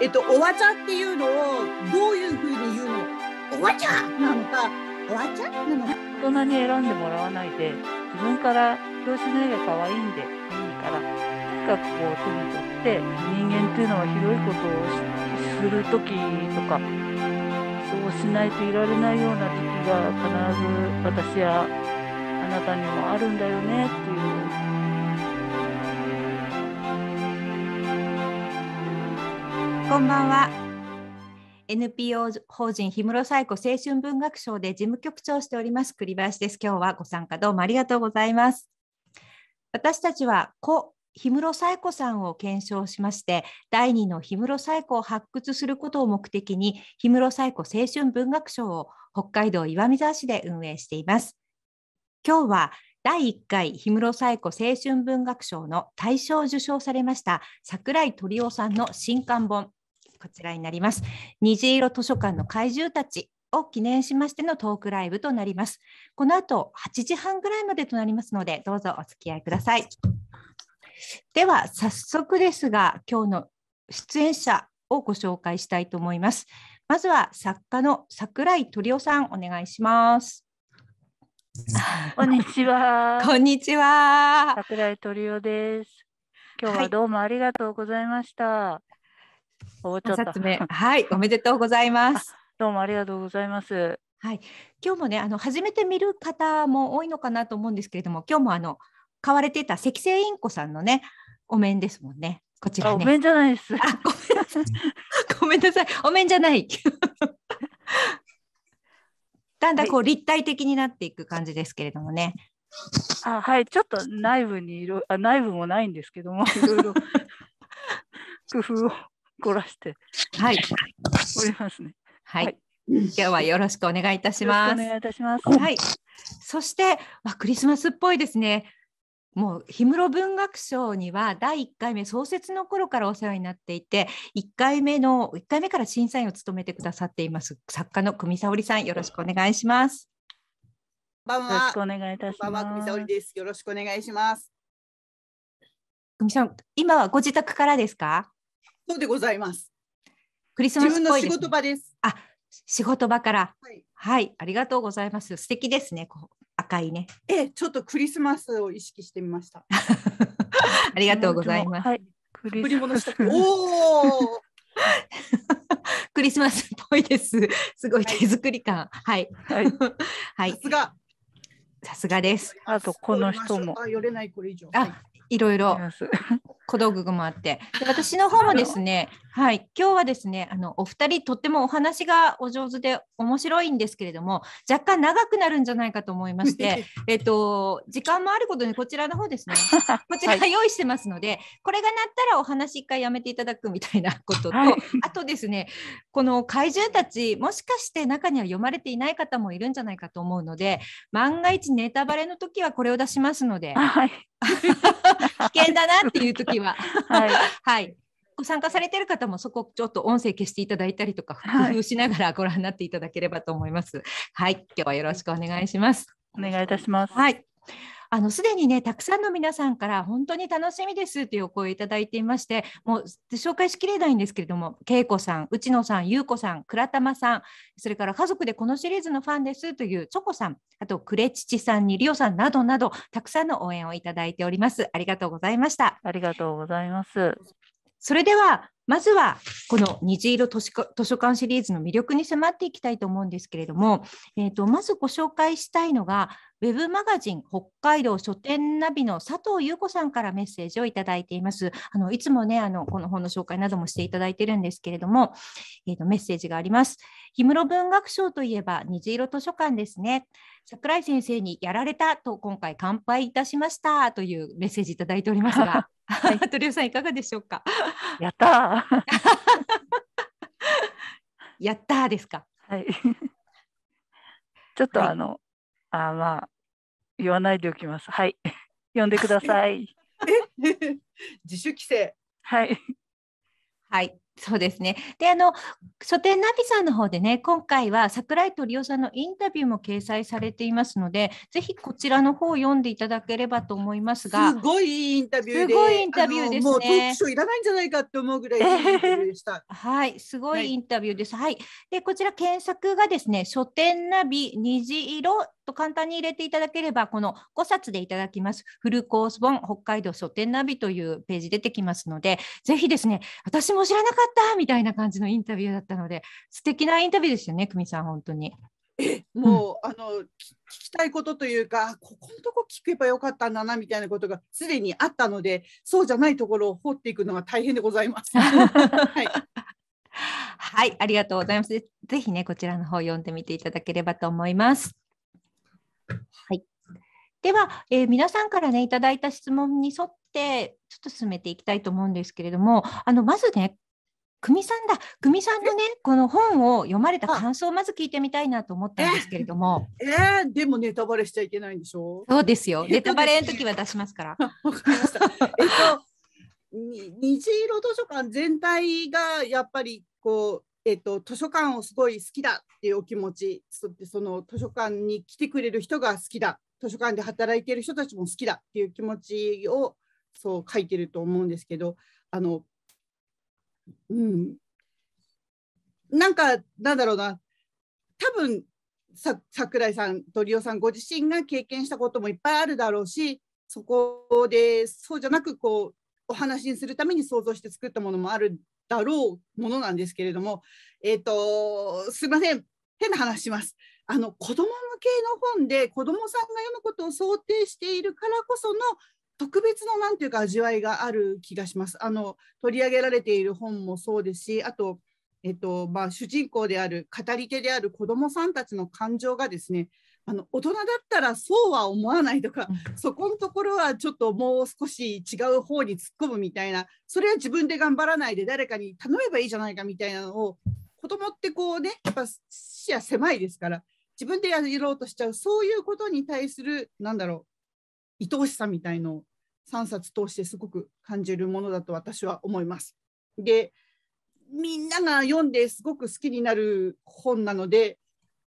えっと、おわちゃっていうのをどういうふうに言うのおわちゃなのか、おわちゃなのか。大人に選んでもらわないで、自分から表紙の絵が可愛いんで、いいから、とにかくこう手に取って、人間っていうのはひどいことをするときとか、そうしないといられないような時が必ず私やあなたにもあるんだよねっていうこんばんは NPO 法人氷室冴子青春文学賞で事務局長しております栗林です今日はご参加どうもありがとうございます私たちは故氷室冴子さんを検証しまして第2の氷室冴子を発掘することを目的に氷室冴子青春文学賞を北海道岩見沢市で運営しています今日は第1回氷室冴子青春文学賞の大賞受賞されました櫻井鳥夫さんの新刊本こちらになります虹色図書館の怪獣たちを記念しましてのトークライブとなりますこの後8時半ぐらいまでとなりますのでどうぞお付き合いくださいでは早速ですが今日の出演者をご紹介したいと思いますまずは作家の櫻井鳥夫さんお願いします こんにちは。こんにちは。桜井トリオです。今日はどうもありがとうございました。はい、おちょっとはい、おめでとうございます。どうもありがとうございます。はい、今日もね、あの初めて見る方も多いのかなと思うんですけれども、今日もあの買われていた赤星インコさんのね、お面ですもんね。こちら、ね、お面じゃないです。ごめんなさい。ごめんなさい。お面じゃない。だんだんこう立体的になっていく感じですけれどもね。あはいちょっと内部にいろあ内部もないんですけども いろいろ工夫を凝らしてはいおりますね。はい、はい、今日はよろしくお願いいたします。お願いいたします。はい。そして、まクリスマスっぽいですね。もう氷室文学賞には第1回目創設の頃からお世話になっていて1回目の1回目から審査員を務めてくださっています作家の久美沙織さんよろしくお願いします。ばんはよろしくお願いいたします。久美沙織です。よろしくお願いします。久美さん、今はご自宅からですか？そうでございます。クリスマス、ね、仕事場です。あ、仕事場から、はい、はい、ありがとうございます。素敵ですね。こう赤いね。え、ちょっとクリスマスを意識してみました。ありがとうございます。はい、クリ おお。クリスマスっぽいです。すごい手作り感。はい。はい。はい。さすが。さすがです。あとこの人も。あ、寄れないこれ以上。あ、いろいろ小道具もあって。で私の方もですね、はい、今日はですね、あのお二人とってもお話がお上手で面白いんですけれども、若干長くなるんじゃないかと思いまして、えっと時間もあることにこちらの方ですね、こちら用意してますので、はい、これが鳴ったらお話一回やめていただくみたいなことと、はい、あとですね、この怪獣たちもしかして中には読まれていない方もいるんじゃないかと思うので、万が一ネタバレの時はこれを出しますので。はい危険だなっていう時は、はい、はい、ご参加されてる方もそこちょっと音声消していただいたりとか工夫しながらご覧になっていただければと思います。はい、はい、今日はよろしくお願いします。お願いいたします。はい。あのすでにねたくさんの皆さんから本当に楽しみですというお声をいただいていましてもう紹介しきれないんですけれども恵子さん内野さん優子さん倉玉さんそれから家族でこのシリーズのファンですというチョコさんあとクレチチさんにリオさんなどなどたくさんの応援をいただいておりますありがとうございましたありがとうございますそれでは、まずはこの虹色図書館シリーズの魅力に迫っていきたいと思うんですけれども、えー、まずご紹介したいのが、ウェブマガジン北海道書店ナビの佐藤優子さんからメッセージをいただいています。あのいつもねあの、この本の紹介などもしていただいているんですけれども、えー、メッセージがあります。氷室文学賞といえば虹色図書館ですね。桜井先生にやられたと今回乾杯いたしましたというメッセージいただいておりますが。はい、トリオさんいかがでしょうか。やった やったですか。はい。ちょっとあの、はい、あまあ言わないでおきます。はい。呼んでください。自主規制。はい。はい。そうですね。で、あの、書店ナビさんの方でね、今回は桜井鳥夫さんのインタビューも掲載されていますので、ぜひこちらの方を読んでいただければと思いますが。すごいインタビューすごいインタビューです、ね、もうトークショーいらないんじゃないかって思うぐらいでした。はい、すごいインタビューです。はい、はい、で、こちら検索がですね、書店ナビ虹色と簡単に入れていただければ、この5冊でいただきます、フルコース本北海道書店ナビというページ出てきますので、ぜひですね、私も知らなかったみたいな感じのインタビューだったので、素敵なインタビューでしたね、久美さん、本当に。えもう、うん、あの聞きたいことというかここのとこ聞けばよかったんだなみたいなことがすでにあったのでそうじゃないところを掘っていくのが大変でございます。はい、はい、ありがとうございます。ぜひねこちらの方読んでみていただければと思います。はい。では、えー、皆さんからねいただいた質問に沿ってちょっと進めていきたいと思うんですけれども、あのまずね。久美さんだ久美さんのねこの本を読まれた感想をまず聞いてみたいなと思ったんですけれどもえー、でもネタバレしちゃいけないんでしょう。そうですよネタバレの時は出しますから わかりました えっとに虹色図書館全体がやっぱりこうえっと、図書館をすごい好きだっていうお気持ちそその図書館に来てくれる人が好きだ図書館で働いている人たちも好きだっていう気持ちをそう書いてると思うんですけどあの、うん、なんかなんだろうな多分さ桜井さん鳥尾さんご自身が経験したこともいっぱいあるだろうしそこでそうじゃなくこうお話にするために想像して作ったものもあるだろうものなんですけれども、えっ、ー、と、すいません、変な話します。あの子ども向けの本で子どもさんが読むことを想定しているからこその特別のなんていうか味わいがある気がします。あの取り上げられている本もそうですし、あと、えっとまあ、主人公である語り手である子どもさんたちの感情がですねあの大人だったらそうは思わないとか、そこのところはちょっともう少し違う方に突っ込むみたいなそれは自分で頑張らないで誰かに頼めばいいじゃないかみたいなのを子供ってこうねやっぱ視野狭いですから自分でやろうとしちゃうそういうことに対するなんだろう愛おしさみたいのを3冊通してすごく感じるものだと私は思います。でみんなが読んですごく好きになる本なので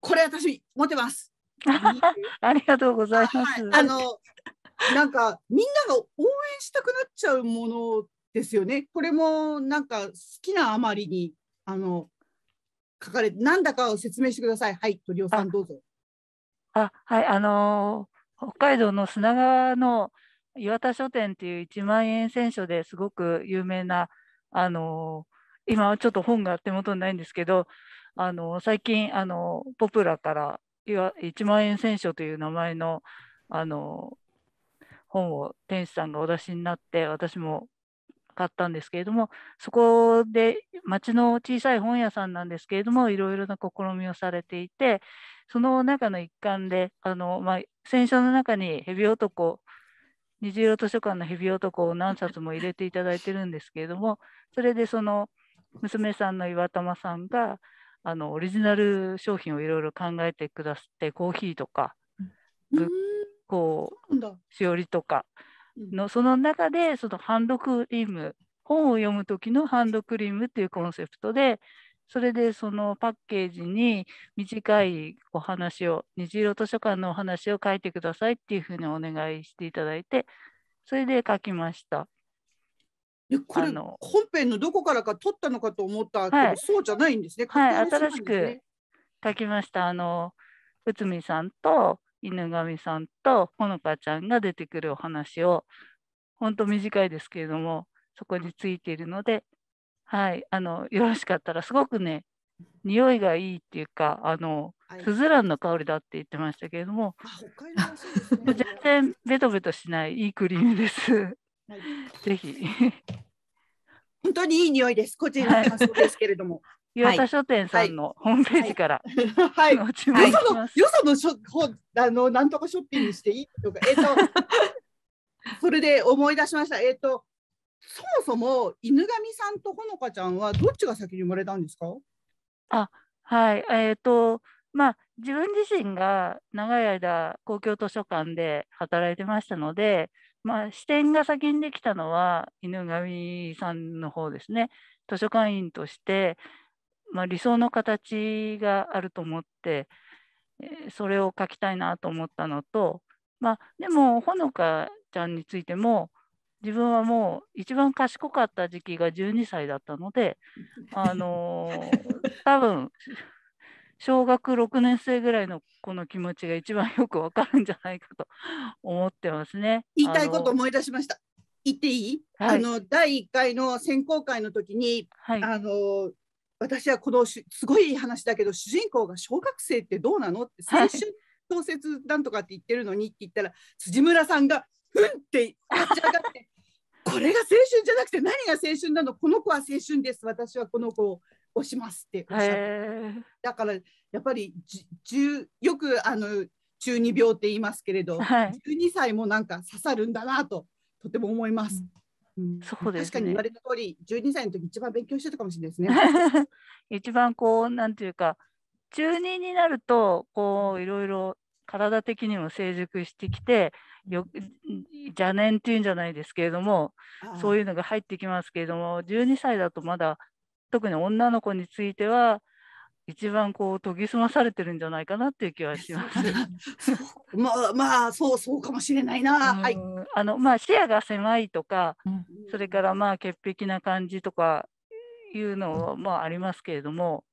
これ私持てます ありがとうございます。はい、あのなんかみんなが応援したくなっちゃうものですよね。これもなんか好きなあまりにあの書かれなんだかを説明してください。はい、鳥尾さんどうぞ。あはいあのー、北海道の砂川の岩田書店っていう1万円選書ですごく有名なあのー、今はちょっと本が手元にないんですけどあのー、最近あのポプラからいわ1万円戦書という名前のあの本を天使さんがお出しになって私も買ったんですけれどもそこで町の小さい本屋さんなんですけれどもいろいろな試みをされていてその中の一環であの、まあ、戦書の中に蛇男虹色図書館の蛇男を何冊も入れていただいてるんですけれどもそれでその娘さんの岩玉さんがあのオリジナル商品をいろいろ考えてくださってコーヒーとか、うん、こうしおりとかのその中でそのハンドクリーム本を読む時のハンドクリームっていうコンセプトでそれでそのパッケージに短いお話を虹色図書館のお話を書いてくださいっていうふうにお願いしていただいてそれで書きました。これ本編のどこからか撮ったのかと思ったけど、はい、そうじゃないんですね。すねはい、新しく書きました。あの内海さんと犬神さんとほのかちゃんが出てくるお話を本当短いですけれどもそこについているので、はい、あのよろしかったらすごくね匂いがいいっていうかあの、はい、スズランの香りだって言ってましたけれども、ね、全然ベトベトしないいいクリームです。はい、ぜひ。本当にいい匂いです。個人の感想ですけれども。岩、は、田、書店さんのホームページから。はい。はい、よその、よそのしょ、ほ、あの、なんとかショッピングしていいとか、えっ、ー、と。それで思い出しました。えっ、ー、と。そもそも犬神さんとほのかちゃんはどっちが先に生まれたんですか。あ、はい、えっ、ー、と、まあ、自分自身が長い間公共図書館で働いてましたので。まあ、視点が先にできたのは犬神さんの方ですね図書館員として、まあ、理想の形があると思ってそれを書きたいなと思ったのと、まあ、でもほのかちゃんについても自分はもう一番賢かった時期が12歳だったので、あのー、多分小学6年生ぐらいの子の気持ちが一番よくわかるんじゃないかと思ってますね。言いたいこと思い出しました。言っていい、はい、あの第1回の選考会の時に、はい、あの私はこのすごい話だけど主人公が小学生ってどうなのって最初小説なんとかって言ってるのにって言ったら、はい、辻村さんが「ふん!」って立ち上がって これが青春じゃなくて何が青春なのこの子は青春です私はこの子を押しますっておっしゃってだからやっぱりじよくあの中二病って言いますけれど、はい、12歳もなんか刺さるんだなととても思います。うん、そうです、ね、確かに言われた通り12歳の時一番勉強してたかもしれないですね。一番こうなんていうか中2になるとこういろいろ体的にも成熟してきてよ邪念っていうんじゃないですけれどもそういうのが入ってきますけれども12歳だとまだ特に女の子については一番こう研ぎ澄まされてるんじゃないかなっていう気はします。まあまあそうそうかもしれないな。はい。あのまあ視野が狭いとか、うん、それからまあ潔癖な感じとかいうのはまあありますけれども、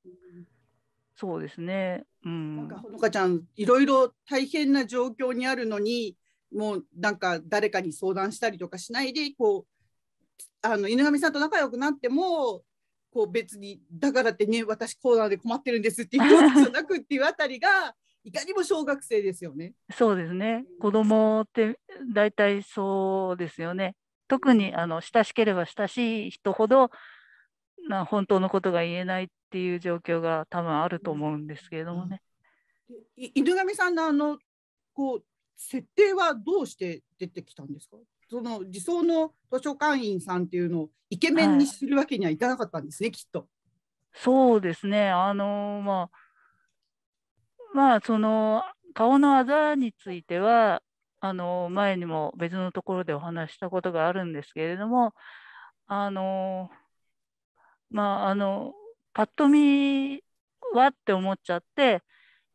そうですね。なんかほのかちゃんいろいろ大変な状況にあるのにもうなんか誰かに相談したりとかしないでこうあの犬神さんと仲良くなってもこう別にだからってね私コーナーで困ってるんですっていうわけじゃなくっていうあたりがいかにも小学生ですよね。そうですね子供って大体そうですよね。特にあの親しければ親しい人ほどな本当のことが言えないっていう状況が多分あると思うんですけれどもね。うん、犬神さんのあのこう設定はどうして出てきたんですかその理想の図書館員さんっていうのをイケメンにするわけにはいかなかったんですね、はい、きっと。そうですねあのまあまあその顔のあざについてはあの前にも別のところでお話したことがあるんですけれどもあのまああのパッと見はって思っちゃって、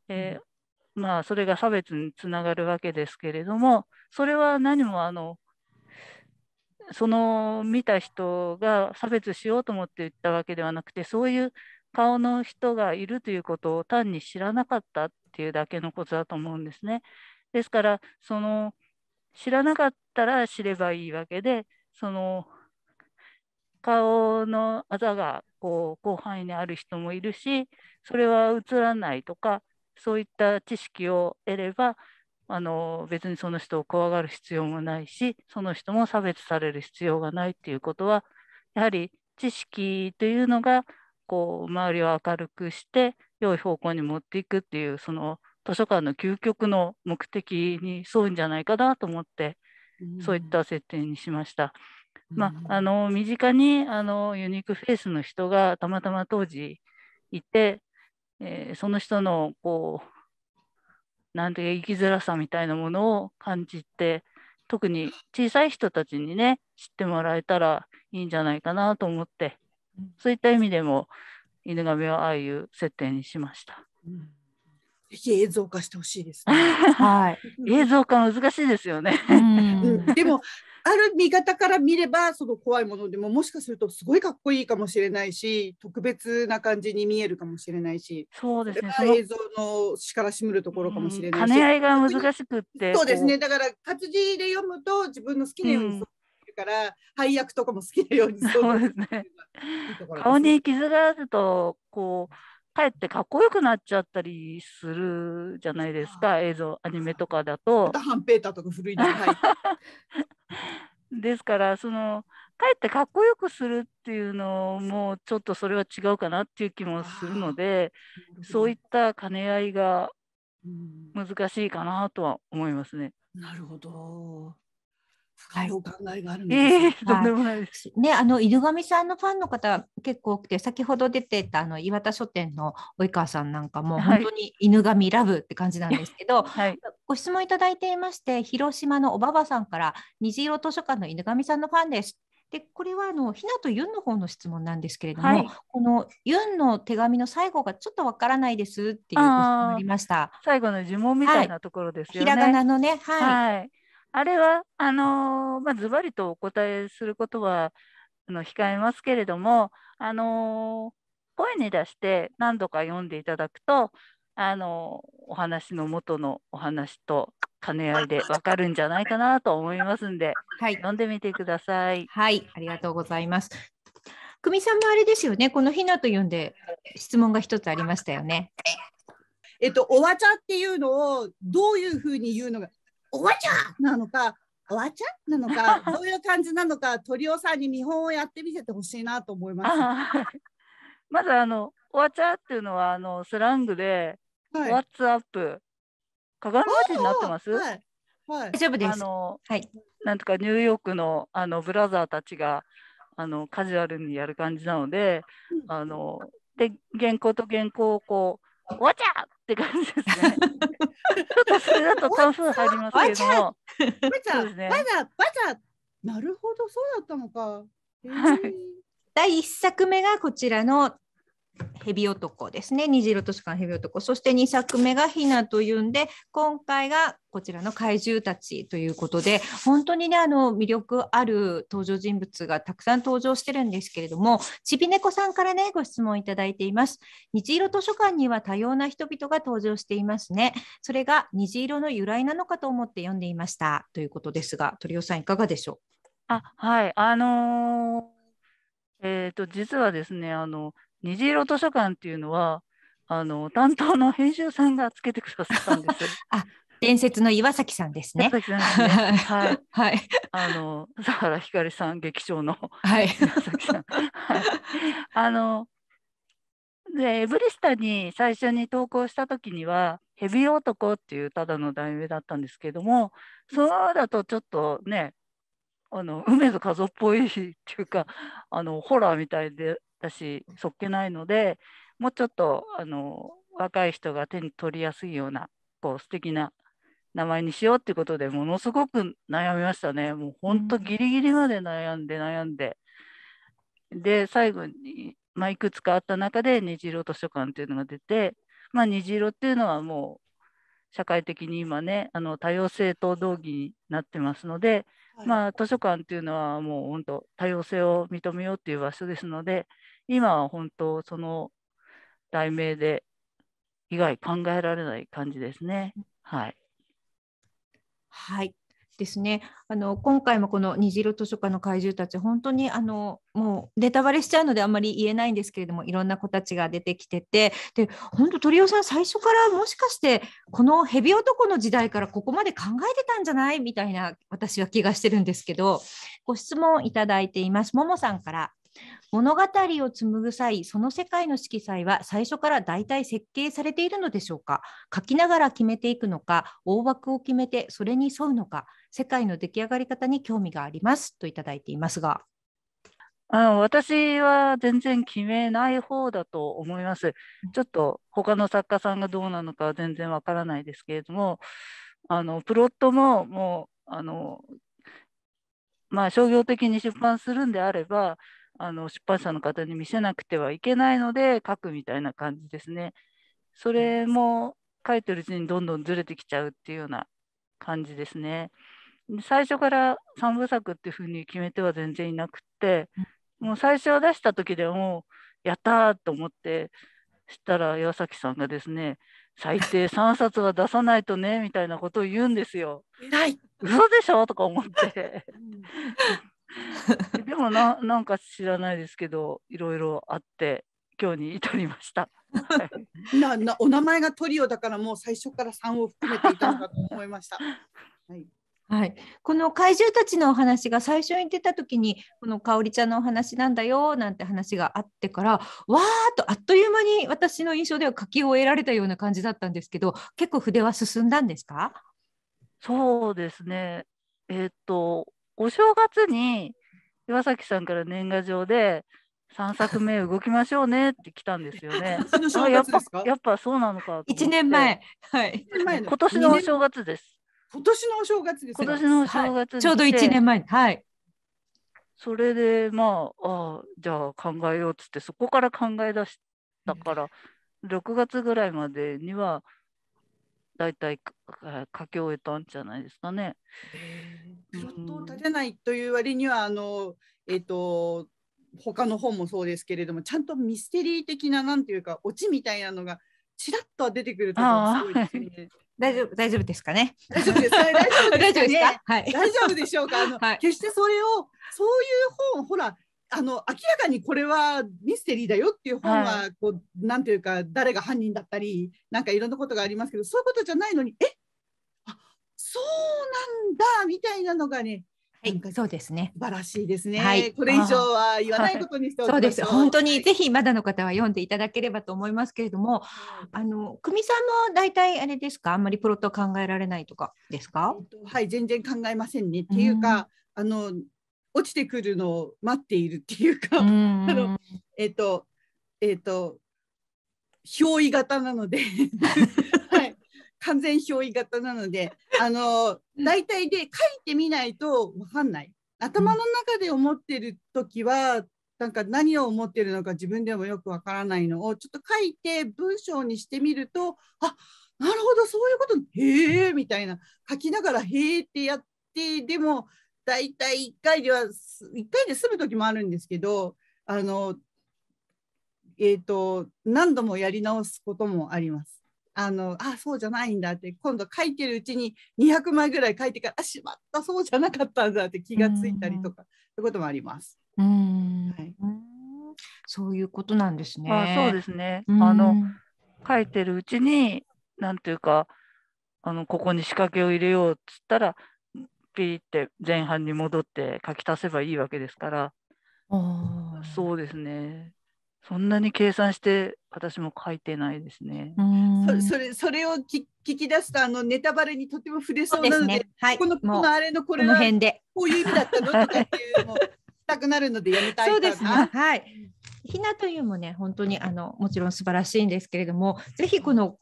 えー、まあそれが差別につながるわけですけれどもそれは何もあのその見た人が差別しようと思って言ったわけではなくてそういう顔の人がいるということを単に知らなかったっていうだけのことだと思うんですね。ですからその知らなかったら知ればいいわけでその顔のあざがこう広範囲にある人もいるしそれは映らないとかそういった知識を得ればあの別にその人を怖がる必要もないしその人も差別される必要がないっていうことはやはり知識というのがこう周りを明るくして良い方向に持っていくっていうその図書館の究極の目的に沿うんじゃないかなと思って、うん、そういった設定にしました。まあ、あの身近にあのユニークフェイスの人がたまたま当時いて、えー、その人のこうなんていう生きづらさみたいなものを感じて特に小さい人たちにね知ってもらえたらいいんじゃないかなと思ってそういった意味でも犬神はああいう設定にしました。うんぜひ映像化してほしいです、ね、はい。映像化難しいですよね。うん、でもある見方から見ればその怖いものでももしかするとすごいかっこいいかもしれないし特別な感じに見えるかもしれないしそうですね映像の力しむるところかもしれないし、うん、兼ね合いが難しくってそうですねだから活字で読むと自分の好きなようにから配役とかも好きなようにそうですね。顔に傷があるとこうかえってかっこよくなっちゃったりするじゃないですか映像アニメとかだと。ま、ハンペーターとか古いの、はい ですからそのかえってかっこよくするっていうのもちょっとそれは違うかなっていう気もするのでそういった兼ね合いが難しいかなとは思いますね。なるほどはいお考えがあるんです。とんでもないね、あの犬神さんのファンの方結構多くて、先ほど出てたあの岩田書店の及川さんなんかも本当に犬神ラブって感じなんですけど、はい、ご質問いただいていまして、広島のおばばさんから虹色図書館の犬神さんのファンです。でこれはあのひなとユンの方の質問なんですけれども、はい、このユンの手紙の最後がちょっとわからないですっていうありました。最後の呪文みたいなところですよね。はい、ひらがなのね、はい、はいあれはあのー、まあ、ずばりとお答えすることはあの控えますけれども、あのー、声に出して何度か読んでいただくと、あのー、お話の元のお話と兼ね合いでわかるんじゃないかなと思いますんで、はい、読んでみてください。はい、ありがとうございます。久美さんもあれですよね。このひなと読んで質問が一つありましたよね。えっと、おわちゃっていうのをどういうふうに言うのがおばちゃんなのか、おばちゃんなのか、どういう感じなのか、鳥尾さんに見本をやってみせてほしいなと思います。まず、あの、おばちゃんっていうのは、あの、スラングで、ワッツアップ。s up? 鏡文字になってます。はいはい、大丈夫です。あの、はい、なんとかニューヨークのあのブラザーたちがあのカジュアルにやる感じなので、うん、あので原稿と原稿をこう「おばちゃんって感じですね。ちょっとそれだと入りますけども。なるほど、そうだったのか。はい、第一作目がこちらの蛇男ですね虹色図書館蛇男そして2作目が「ひな」というんで今回がこちらの怪獣たちということで本当にねあの魅力ある登場人物がたくさん登場してるんですけれどもちびねこさんからねご質問いただいています虹色図書館には多様な人々が登場していますねそれが虹色の由来なのかと思って読んでいましたということですが鳥尾さんいかがでしょうあはいあのー、えっ、ー、と実はですねあの虹色図書館っていうのはあの担当の編集さんがつけてくださったんです。あ伝説の岩崎さんですね。すね はい。はい。あの、佐原ひかりさん劇場の。はい。岩崎さん。はい。あの。で、エブリスタに最初に投稿した時には。ヘビ男っていうただの題名だったんですけども。そうだとちょっとね。あの梅津和夫っぽいっていうかあのホラーみたいで私そっけないのでもうちょっとあの若い人が手に取りやすいようなこう素敵な名前にしようっていうことでものすごく悩みましたねもうほんとギリギリまで悩んで悩んでで最後に、まあ、いくつかあった中で虹色図書館っていうのが出て、まあ、虹色っていうのはもう社会的に今ねあの多様性と同義になってますので、はい、まあ図書館っていうのはもう本当多様性を認めようっていう場所ですので今は本当その題名で被害考えられない感じですね。はい、はいですね。あの今回もこの虹色図書館の怪獣たち本当にあのもうネタバレしちゃうのであんまり言えないんですけれどもいろんな子たちが出てきててで本当鳥尾さん最初からもしかしてこの蛇男の時代からここまで考えてたんじゃないみたいな私は気がしてるんですけどご質問いただいています。ももさんから物語を紡ぐ際その世界の色彩は最初から大体設計されているのでしょうか書きながら決めていくのか大枠を決めてそれに沿うのか世界の出来上がり方に興味がありますといただいていますが。あ私は全然決めない方だと思います。ちょっと他の作家さんがどうなのかは全然わからないですけれども、あのプロットももうあのまあ、商業的に出版するんであればあの出版社の方に見せなくてはいけないので書くみたいな感じですね。それも書いてるうちにどんどんずれてきちゃうっていうような感じですね。最初から3部作っていうふうに決めては全然いなくってもう最初出した時でもやったーと思ってしたら岩崎さんがですね最低3冊は出さないとねみたいなことを言うんですよ。い ない嘘でしょとか思ってでもななんか知らないですけどいろいろあって今日に至りました。ななお名前がトリオだからもう最初から3を含めていたのかと思いました。はいはい、この怪獣たちのお話が最初に出た時にこの香織ちゃんのお話なんだよなんて話があってからわーっとあっという間に私の印象では書き終えられたような感じだったんですけど結構筆は進んだんですかそうですねえっ、とお正月に岩崎さんから年賀状で3作目動きましょうねって来たんですよね。あやっぱやっぱそうなのか一1年前。はい。今年のお正月です。今年のお正月です。今年のお正月、はい、ちょうど1年前。はい。それでまああじゃあ考えようっつってそこから考え出したから、うん、6月ぐらいまでには大体書き終えたんじゃないですかね。プロットを立てないという割にはあの、えーと、他の本もそうですけれどもちゃんとミステリー的ななんていうかオチみたいなのがちらっと出てくるところすごいですね。大丈夫大丈夫ですかね。大丈夫です。大丈夫ですか。大丈夫でしょうか。あの、はい、決してそれをそういう本ほらあの明らかにこれはミステリーだよっていう本はこう、はい、なんていうか誰が犯人だったりなんかいろんなことがありますけどそういうことじゃないのにえあそうなんだみたいなのがねはい、そうですね。素晴らしいですね。はい、これ以上は言わないことにしておきましそうです。本当に、はい、ぜひまだの方は読んでいただければと思いますけれども、あの久美さんも大体あれですか、あんまりプロット考えられないとかですか？えっと、はい、全然考えませんね。っていうか、あの落ちてくるのを待っているっていうか、うん、あのえっ、ー、とえっ、ー、と憑依型なので はい、完全憑依型なのであの大体で書いてみないと分かんない頭の中で思ってる時は何か何を思ってるのか自分でもよくわからないのをちょっと書いて文章にしてみるとあなるほどそういうことへえみたいな書きながらへえってやってでも大体1回では1回で済む時もあるんですけどあの、えーと、何度もやり直すこともあります。あのあそうじゃないんだって今度書いてるうちに200枚ぐらい書いてからあしまったそうじゃなかったんだって気がついたりとかそういうこともあります。うん、はい、そういうことなんですね。あ、そうですね。あの書いてるうちに何ていうかあのここに仕掛けを入れようっつったらピって前半に戻って書き足せばいいわけですからそうですねそんなに計算して私も書いてないですね。それそれを聞き出すとあのネタバレにとても触れそうなので、ねはい、このこのあれのこれはこういう意味だったのとかっていうのをしたくなるのでやめたい そうですね。はい。ひなというもね本当にあのもちろん素晴らしいんですけれども、ぜひこの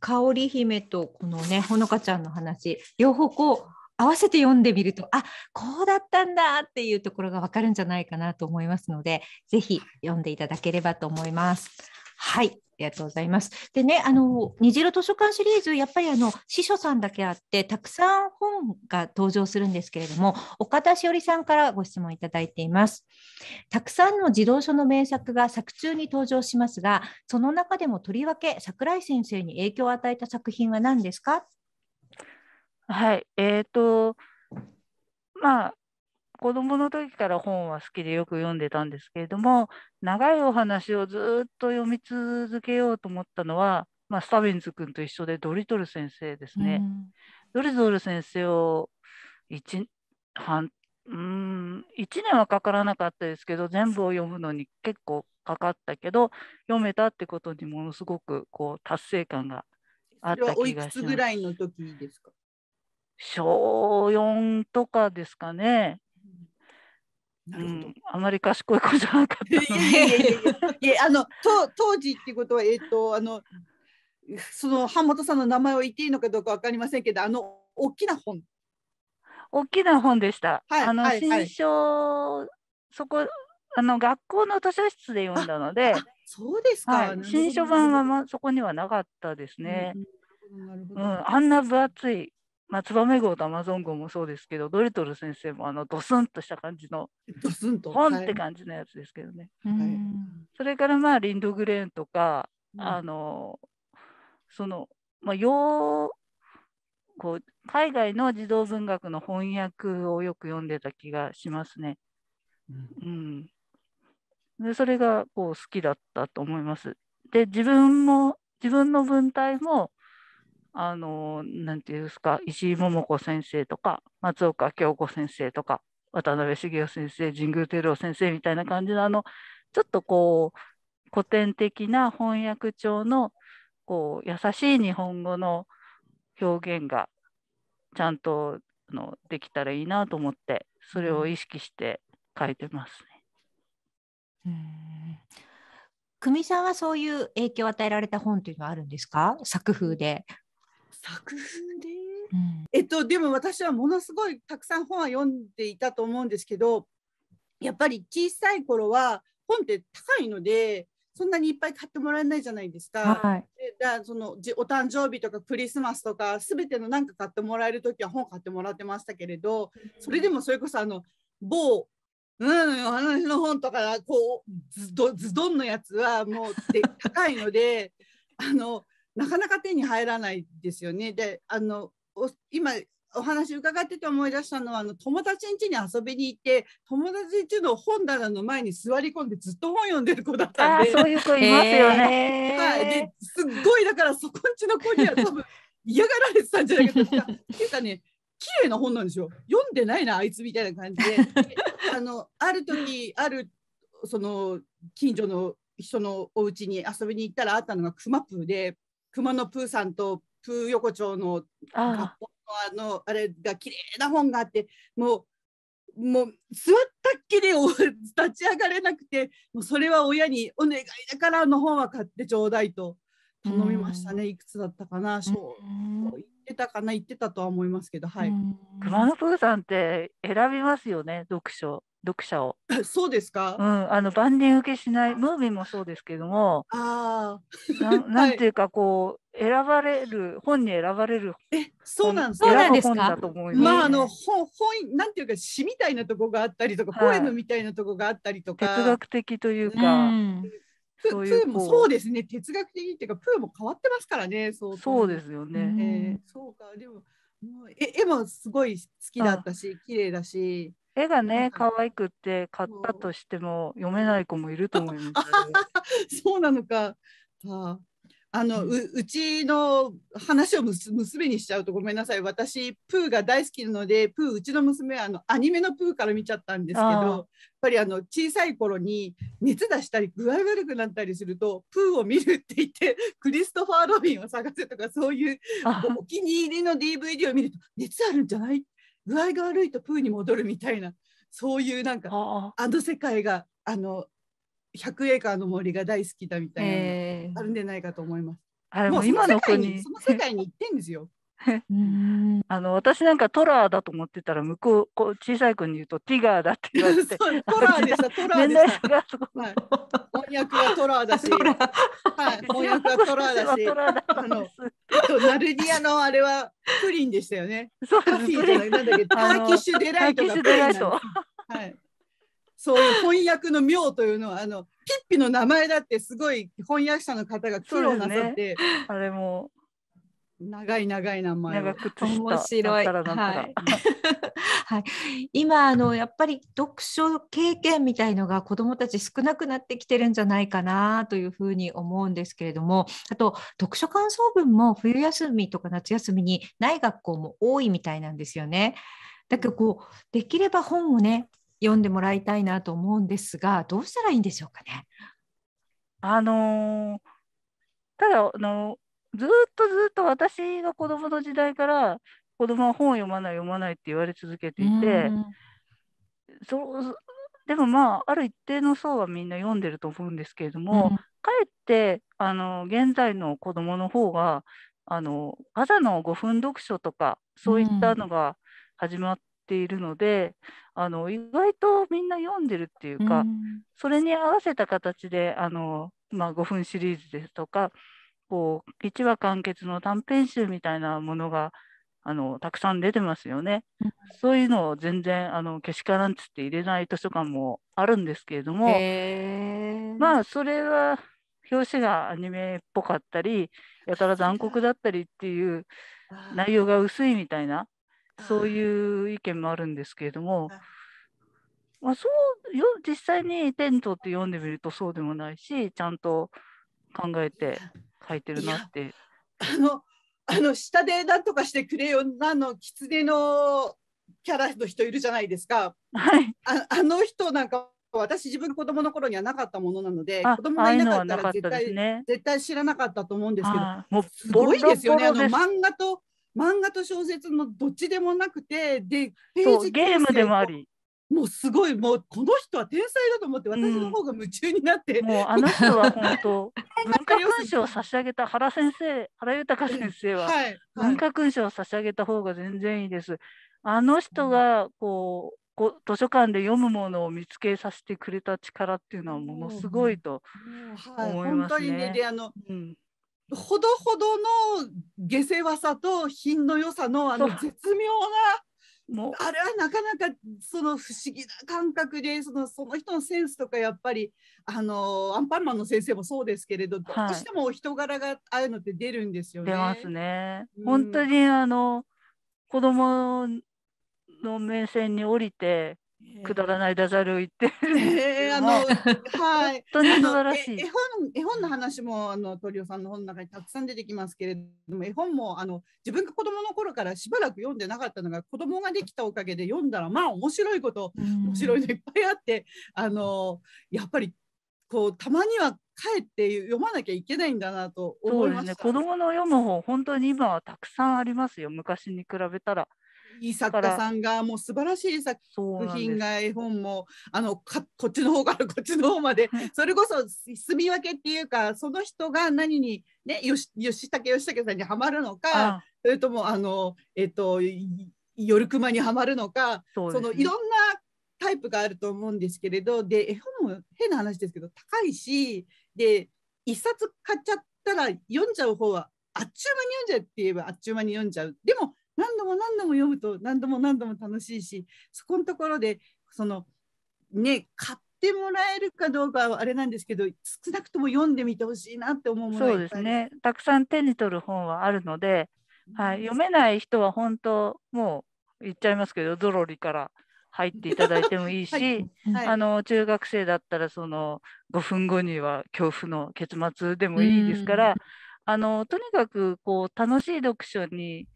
香り姫とこのねほのかちゃんの話両方こう合わせて読んでみるとあこうだったんだっていうところが分かるんじゃないかなと思いますので是非読んでいただければと思います。はい、ありがとうございます。でね、あの虹色図書館シリーズ、やっぱりあの司書さんだけあって、たくさん本が登場するんですけれども、岡田しおりさんからご質問いただいています。たくさんの児童書の名作が作中に登場しますが、その中でもとりわけ桜井先生に影響を与えた作品は何ですかはい、えっ、ー、と、まあ、子供の時から本は好きでよく読んでたんですけれども、長いお話をずっと読み続けようと思ったのは、まあ、スタビンズ君と一緒でドリトル先生ですね。ドリトル先生を1半うん1年はかからなかったですけど全部を読むのに結構かかったけど読めたってことにものすごくこう達成感があった気がします。おいくつぐらいの時ですか小4とかですかね。うん、あまり賢い子じゃなかったので。と、当時っていうことは、えっ、ー、と、あの。その版本さんの名前を言っていいのかどうかわかりませんけど、あの、大きな本。大きな本でした。はい、あの、新書、はい、そこ、あの、学校の図書室で読んだので。そうですか、はい、新書版は、ま、そこにはなかったですね。うん、あんな分厚い松葉め号とアマゾン号もそうですけどドリトル先生もあのドスンとした感じのドスンと本って感じのやつですけどね、はい、それからまあリンドグレーンとか、うん、あのその、まあ、洋こう海外の児童文学の翻訳をよく読んでた気がしますね。うん、うん、でそれがこう好きだったと思います。で自分も自分の文体もあのなんていうんですか石井桃子先生とか松岡京子先生とか渡辺茂雄先生神宮照夫先生みたいな感じのあのちょっとこう古典的な翻訳調のこう優しい日本語の表現がちゃんとのできたらいいなと思ってそれを意識して書いてますね。うん久美さんはそういう影響を与えられた本というのはあるんですか作風で。作風で、うん、えっとでも私はものすごいたくさん本は読んでいたと思うんですけどやっぱり小さい頃は本って高いのでそんなにいっぱい買ってもらえないじゃないですか。はい、だそのお誕生日とかクリスマスとか全ての何か買ってもらえる時は本買ってもらってましたけれどそれでもそれこそあの某うん、お話の本とかこうズドズドンのやつはもうで高いのであのなかなか手に入らないですよね。であの今お話伺ってて思い出したのはあの友達ん家に遊びに行って友達ん家の本棚の前に座り込んでずっと本読んでる子だったんでそういう子いますよね。はい、ですっごいだからそこんちの子には多分 嫌がられてたんじゃないかとかっていうかね綺麗な本なんですよ読んでないなあいつみたいな感じであのある時あるその近所の人のお家に遊びに行ったらあったのがクマプーで熊野プーさんとプー横丁のあのあれが綺麗な本があってもうもう座ったっきりを立ち上がれなくてもうそれは親に「お願いだからあの本は買ってちょうだい」と頼みましたね、いくつだったかな小言ってたかな言ってたとは思いますけどはい熊野プーさんって選びますよね読書読者を。そうですか、うん、あの万人受けしないムーミンもそうですけどもあな なんていうかこう、選ばれる本に選ばれるえそうなんですかます、まああの本本なんていうか詩みたいなとこがあったりとか、はい、ポエムみたいなとこがあったりとか哲学的というか。うんそうもそうですね哲学的っていうかプーも変わってますからねそうそうですよね、えー、そうかでももう絵絵もすごい好きだったし綺麗だし絵がね可愛くて買ったとしても読めない子もいると思います。そうなのか。ああの、うん、うちの話を娘にしちゃうとごめんなさい私プーが大好きなのでプーうちの娘はあのアニメのプーから見ちゃったんですけどやっぱりあの小さい頃に熱出したり具合悪くなったりするとプーを見るって言って クリストファー・ロビンを探せとかそういうお気に入りの DVD を見ると熱あるんじゃない具合が悪いとプーに戻るみたいなそういうなんかあの世界があの100エーカーの森が大好きだみたいなあるんじゃないかと思います。えー、あれもう今の子にその世界に行ってんですよ。あの私なんかトラーだと思ってたら向こうこう小さい子に言うとティガーだって言われてトラーでしたトラーでした、はい、翻訳はトラーだし、はい、翻訳はトラーだしあのナルディアのあれはプリンでしたよねそうプリンなんだっけターキッシュデライトがす、はい、そういう翻訳の妙というのはあのピッピの名前だってすごい翻訳者の方が苦労なさって、ね、あれも長い長い名前長靴下面白いはい はい、今あのやっぱり読書経験みたいのが子どもたち少なくなってきてるんじゃないかなというふうに思うんですけれどもあと読書感想文も冬休みとか夏休みにない学校も多いみたいなんですよね。だけどこうできれば本をね読んでもらいたいなと思うんですがどうしたらいいんでしょうかね。あのー、ただあのーずっとずっと私が子供の時代から子供は本を読まない読まないって言われ続けていて、うでもまあある一定の層はみんな読んでると思うんですけれども、うん、かえってあの現在の子どもの方があのガの5分読書とかそういったのが始まっているので、うん、あの意外とみんな読んでるっていうか、うん、それに合わせた形であの、まあ、5分シリーズですとかう1話完結の短編集みたいなものがあのたくさん出てますよね。そういうのを全然あのけしからんつって入れない図書館もあるんですけれどもまあそれは表紙がアニメっぽかったりやたら残酷だったりっていう内容が薄いみたいなそういう意見もあるんですけれども。まあ、そうよ実際にテントって読んでみるとそうでもないしちゃんと考えて咲いてるなって。あのあの下で何とかしてくれよなの狐のキャラの人いるじゃないですか。はい、ああの人なんか私自分子供の頃にはなかったものなので子供がいなかったら絶対、ね、絶対知らなかったと思うんですけどもうすごいですよねあの漫画と漫画と小説のどっちでもなくてでページゲームでもありもうすごいもうこの人は天才だと思って私の方が夢中になって、うん、もうあの人は本当 文化勲章を差し上げた原先生原豊先生は、はい文化勲章を差し上げた方が全然いいです。あの人がこう、こ図書館で読むものを見つけさせてくれた力っていうのはものすごいと思いますね。うんうんはい、本当にねであの、うんほどほどの下世話さと品の良さのあの絶妙なもうあれはなかなかその不思議な感覚でそのその人のセンスとかやっぱりあのアンパンマンの先生もそうですけれど、はい、どうしてもお人柄がああいうのって出るんですよね。出ますね。うん、本当にあの子供の目線に降りてくだらないダジャレを言ってえー、あのはい本当に素晴らしい絵本絵本の話もあの鳥尾さんの本の中にたくさん出てきますけれども絵本もあの自分が子供の頃からしばらく読んでなかったのが子供ができたおかげで読んだらまあ面白いこと面白いのいっぱいあってあのやっぱりこうたまには帰って読まなきゃいけないんだなと思いまし、ね、子供の読む本本当に今はたくさんありますよ昔に比べたら。いい作家さんがもう素晴らしい作品が絵本もあのかこっちの方からこっちの方まで、はい、それこそ住み分けっていうかその人が何にねよし吉武吉武さんにはまるのかそれともあのえっ、と夜熊にはまるのかそ、ね,、のいろんなタイプがあると思うんですけれどで絵本も変な話ですけど高いしで1冊買っちゃったら読んじゃう方はあっちゅう間に読んじゃうって言えばあっちゅう間に読んじゃうでも何度も何度も読むと何度も何度も楽しいしそこのところでそのね買ってもらえるかどうかはあれなんですけど少なくとも読んでみてほしいなって思うものそうですねたくさん手に取る本はあるので、はい、読めない人は本当もう言っちゃいますけどゾロリから。入っていただいてもいいし、はいはい、あの中学生だったらその5分後には恐怖の結末でもいいですから、あのとにかくこう楽しい読書に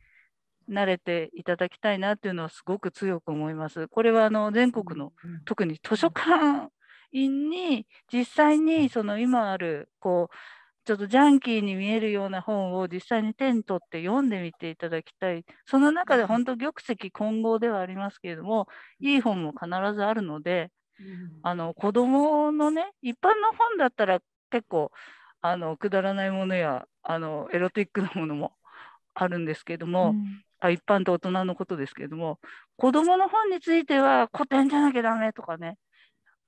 慣れていただきたいなというのはすごく強く思います。これはあの全国の特に図書館員に実際にその今あるこうちょっとジャンキーに見えるような本を実際に手に取って読んでみていただきたい。その中で本当玉石混合ではありますけれども、いい本も必ずあるので、あの子供のね、一般の本だったら結構あのくだらないものやあのエロティックなものもあるんですけども、うん、あ一般と大人のことですけれども子どもの本については古典じゃなきゃダメとかね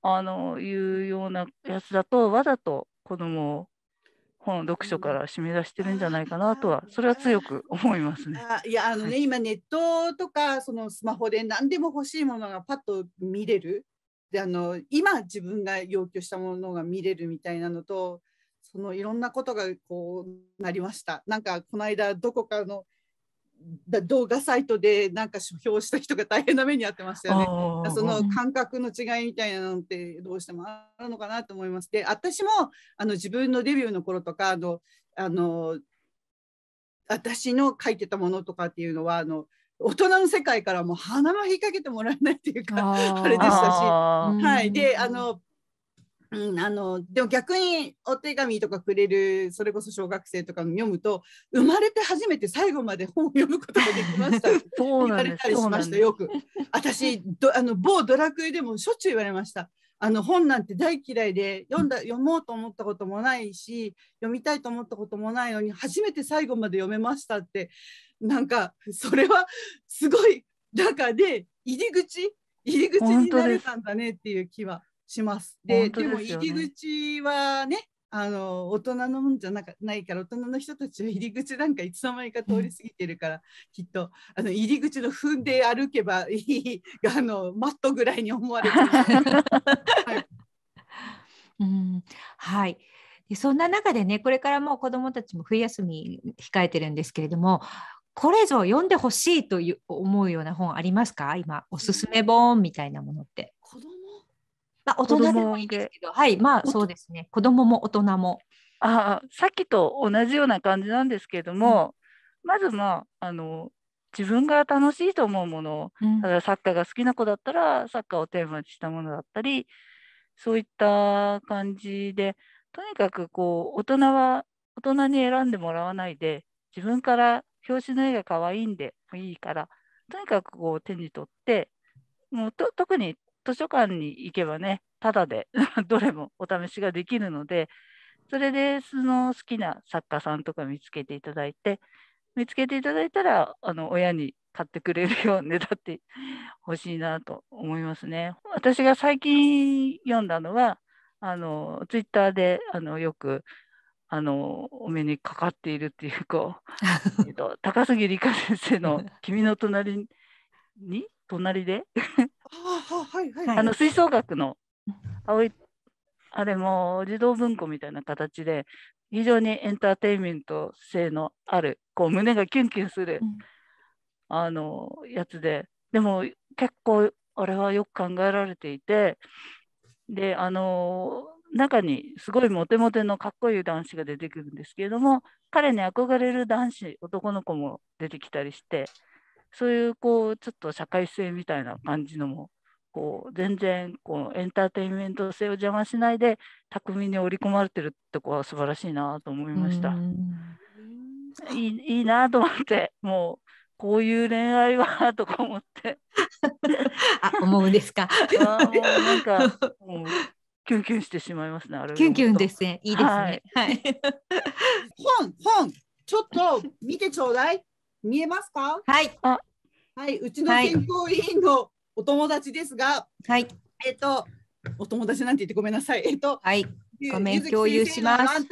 あのいうようなやつだとわざと子どもを本読書から締め出してるんじゃないかなとはそれは強く思いますね。いやあのね、はい、今ネットとかそのスマホで何でも欲しいものがパッと見れるであの今自分が要求したものが見れるみたいなのとそのいろんなことがこうなりました。なんかこの間どこかの動画サイトでなんか書評した人が大変な目に遭ってましたよね。その感覚の違いみたいなのってどうしてもあるのかなと思います。で私もあの自分のデビューの頃とかあのあの私の書いてたものとかっていうのはあの大人の世界からもう鼻も引っ掛けてもらえないっていうかあれでしたし、はい、であのうん、あのでも逆にお手紙とかくれるそれこそ小学生とか読むと生まれて初めて最後まで本を読むことができましたって 言われたりしましたよく私あの某ドラクエでもしょっちゅう言われましたあの本なんて大嫌いで読んだ読もうと思ったこともないし読みたいと思ったこともないのに初めて最後まで読めましたってなんかそれはすごい中で入り口入り口になれたんだねっていう気は。します。でで、ね,、も入り口はねあの大人のもんじゃなかないから大人の人たちは入り口なんかいつの間にか通り過ぎてるから、うん、きっとあの入り口の踏んで歩けばいい あのマットぐらいに思われてる、はい、でそんな中でねこれからもう子どもたちも冬休み控えてるんですけれどもこれぞ読んでほしいという思うような本ありますか今おすすめ本みたいなものって。まあ、大人でもいいですけど、はい、まあそうですね、子供も大人も。あさっきと同じような感じなんですけれども、うん、まず、まあ、あの自分が楽しいと思うもの、うん、だからサッカーが好きな子だったらサッカーをテーマにしたものだったりそういった感じでとにかくこう大人は大人に選んでもらわないで自分から表紙の絵が可愛いんでもいいからとにかくこう手に取ってもう特に図書館に行けばね、ただで どれもお試しができるので、それでその好きな作家さんとか見つけていただいて、見つけていただいたら、あの親に買ってくれるようねだってほ しいなと思いますね。私が最近読んだのは、あのツイッターであのよくあのお目にかかっているっていうこう、えっと、高杉理香先生の「君の隣に隣ではいはい、あの吹奏楽の青いあれも児童文庫みたいな形で非常にエンターテインメント性のあるこう胸がキュンキュンする、うん、あのやつででも結構あれはよく考えられていてであの中にすごいモテモテのかっこいい男子が出てくるんですけれども彼に憧れる男子男の子も出てきたりしてそういうこうちょっと社会性みたいな感じのもこう全然こうエンターテインメント性を邪魔しないで巧みに織り込まれてるってこは素晴らしいなと思いました。いいいいなと思ってもうこういう恋愛は とか思って あ思うんですか。あもなんかもうキュンキュンしてしまいますね。あれキュンキュンですね。いいですね。はい。はい、本本ちょっと見てちょうだい。見えますかはいはい、うちの健康委員のお友達ですが、はい、えっ、ー、とお友達なんて言ってごめんなさいえっ、ー、とはい画面共有します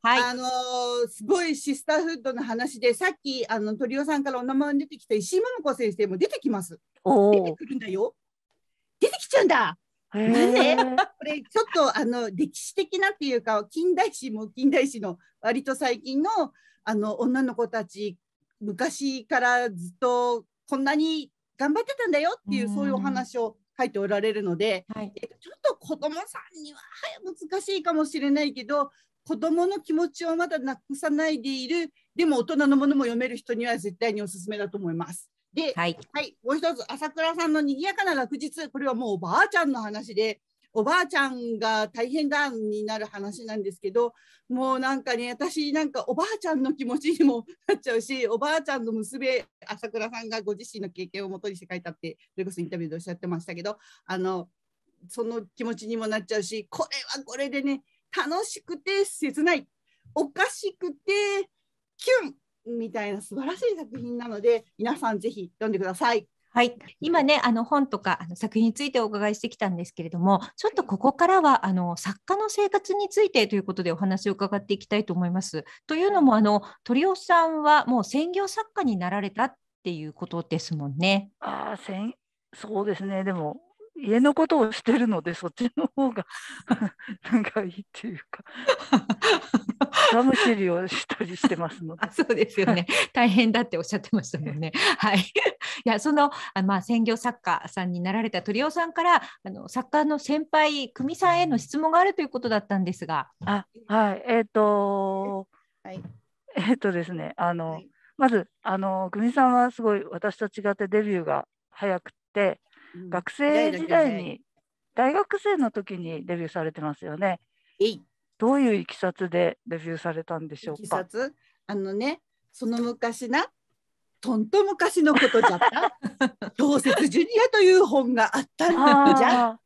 はい、あのー、すごいシスターフッドの話でさっきあの鳥尾さんからお名前出てきた石井桃子先生も出てきます出てくるんだよ出てきちゃうんだなんでこれちょっとあの歴史的なっていうか近代史も近代史の割と最近のあの女の子たち昔からずっとこんなに頑張ってたんだよっていう、そういうお話を書いておられるので、はい、ちょっと子どもさんには難しいかもしれないけど子どもの気持ちをまだなくさないでいるでも大人のものも読める人には絶対におすすめだと思います。で、はい、はい、もう一つ朝倉さんのぎやかな学日これはもうおばあちゃんの話でおばあちゃんが大変だになる話なんですけどもうなんかね私なんかおばあちゃんの気持ちにもなっちゃうしおばあちゃんの娘朝倉さんがご自身の経験をもとにして書いたってそれこそインタビューでおっしゃってましたけどあのその気持ちにもなっちゃうしこれはこれでね楽しくて切ないおかしくてキュンみたいな素晴らしい作品なので皆さんぜひ読んでください。はい、今ねあの本とかあの作品についてお伺いしてきたんですけれどもちょっとここからはあの作家の生活についてということでお話を伺っていきたいと思います。というのもあの鳥尾さんはもう専業作家になられたっていうことですもんね。あそうですねでも家のことをしてるのでそっちの方が なんかいいっていうかラムシリをしたりしてますので あそうですよね大変だっておっしゃってましたもんねはいいやそのあ、まあ、専業作家さんになられた鳥尾さんからあの作家の先輩久美さんへの質問があるということだったんですがあはいえっ、ー、とはいえっ、ー、とですねあの、はい、まずあの久美さんはすごい私と違ってデビューが早くて、学生時代に大学生の時にデビューされてますよね。どういういきさつでデビューされたんでしょうか。あのね、その昔な、とんと昔のことじゃった。小 説ジュニアという本があったんじゃ。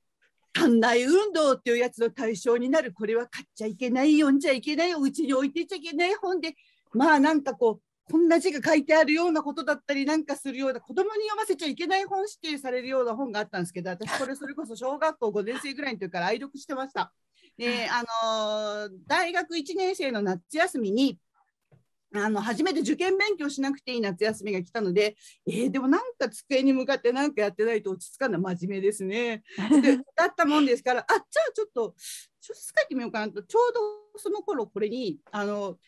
館内運動っていうやつの対象になる、これは買っちゃいけない、読んじゃいけない、お家に置いていちゃいけない本で、まあなんかこう、こんな字が書いてあるようなことだったりなんかするような子供に読ませちゃいけない本指定されるような本があったんですけど 私これそれこそ小学校5年生ぐらいの時から愛読してました。あのー、大学1年生の夏休みにあの初めて受験勉強しなくていい夏休みが来たので、えー、でもなんか机に向かって何かやってないと落ち着かない真面目ですねで。だったもんですからあじゃあちょっと小説書いてみようかなとちょうどその頃これにあの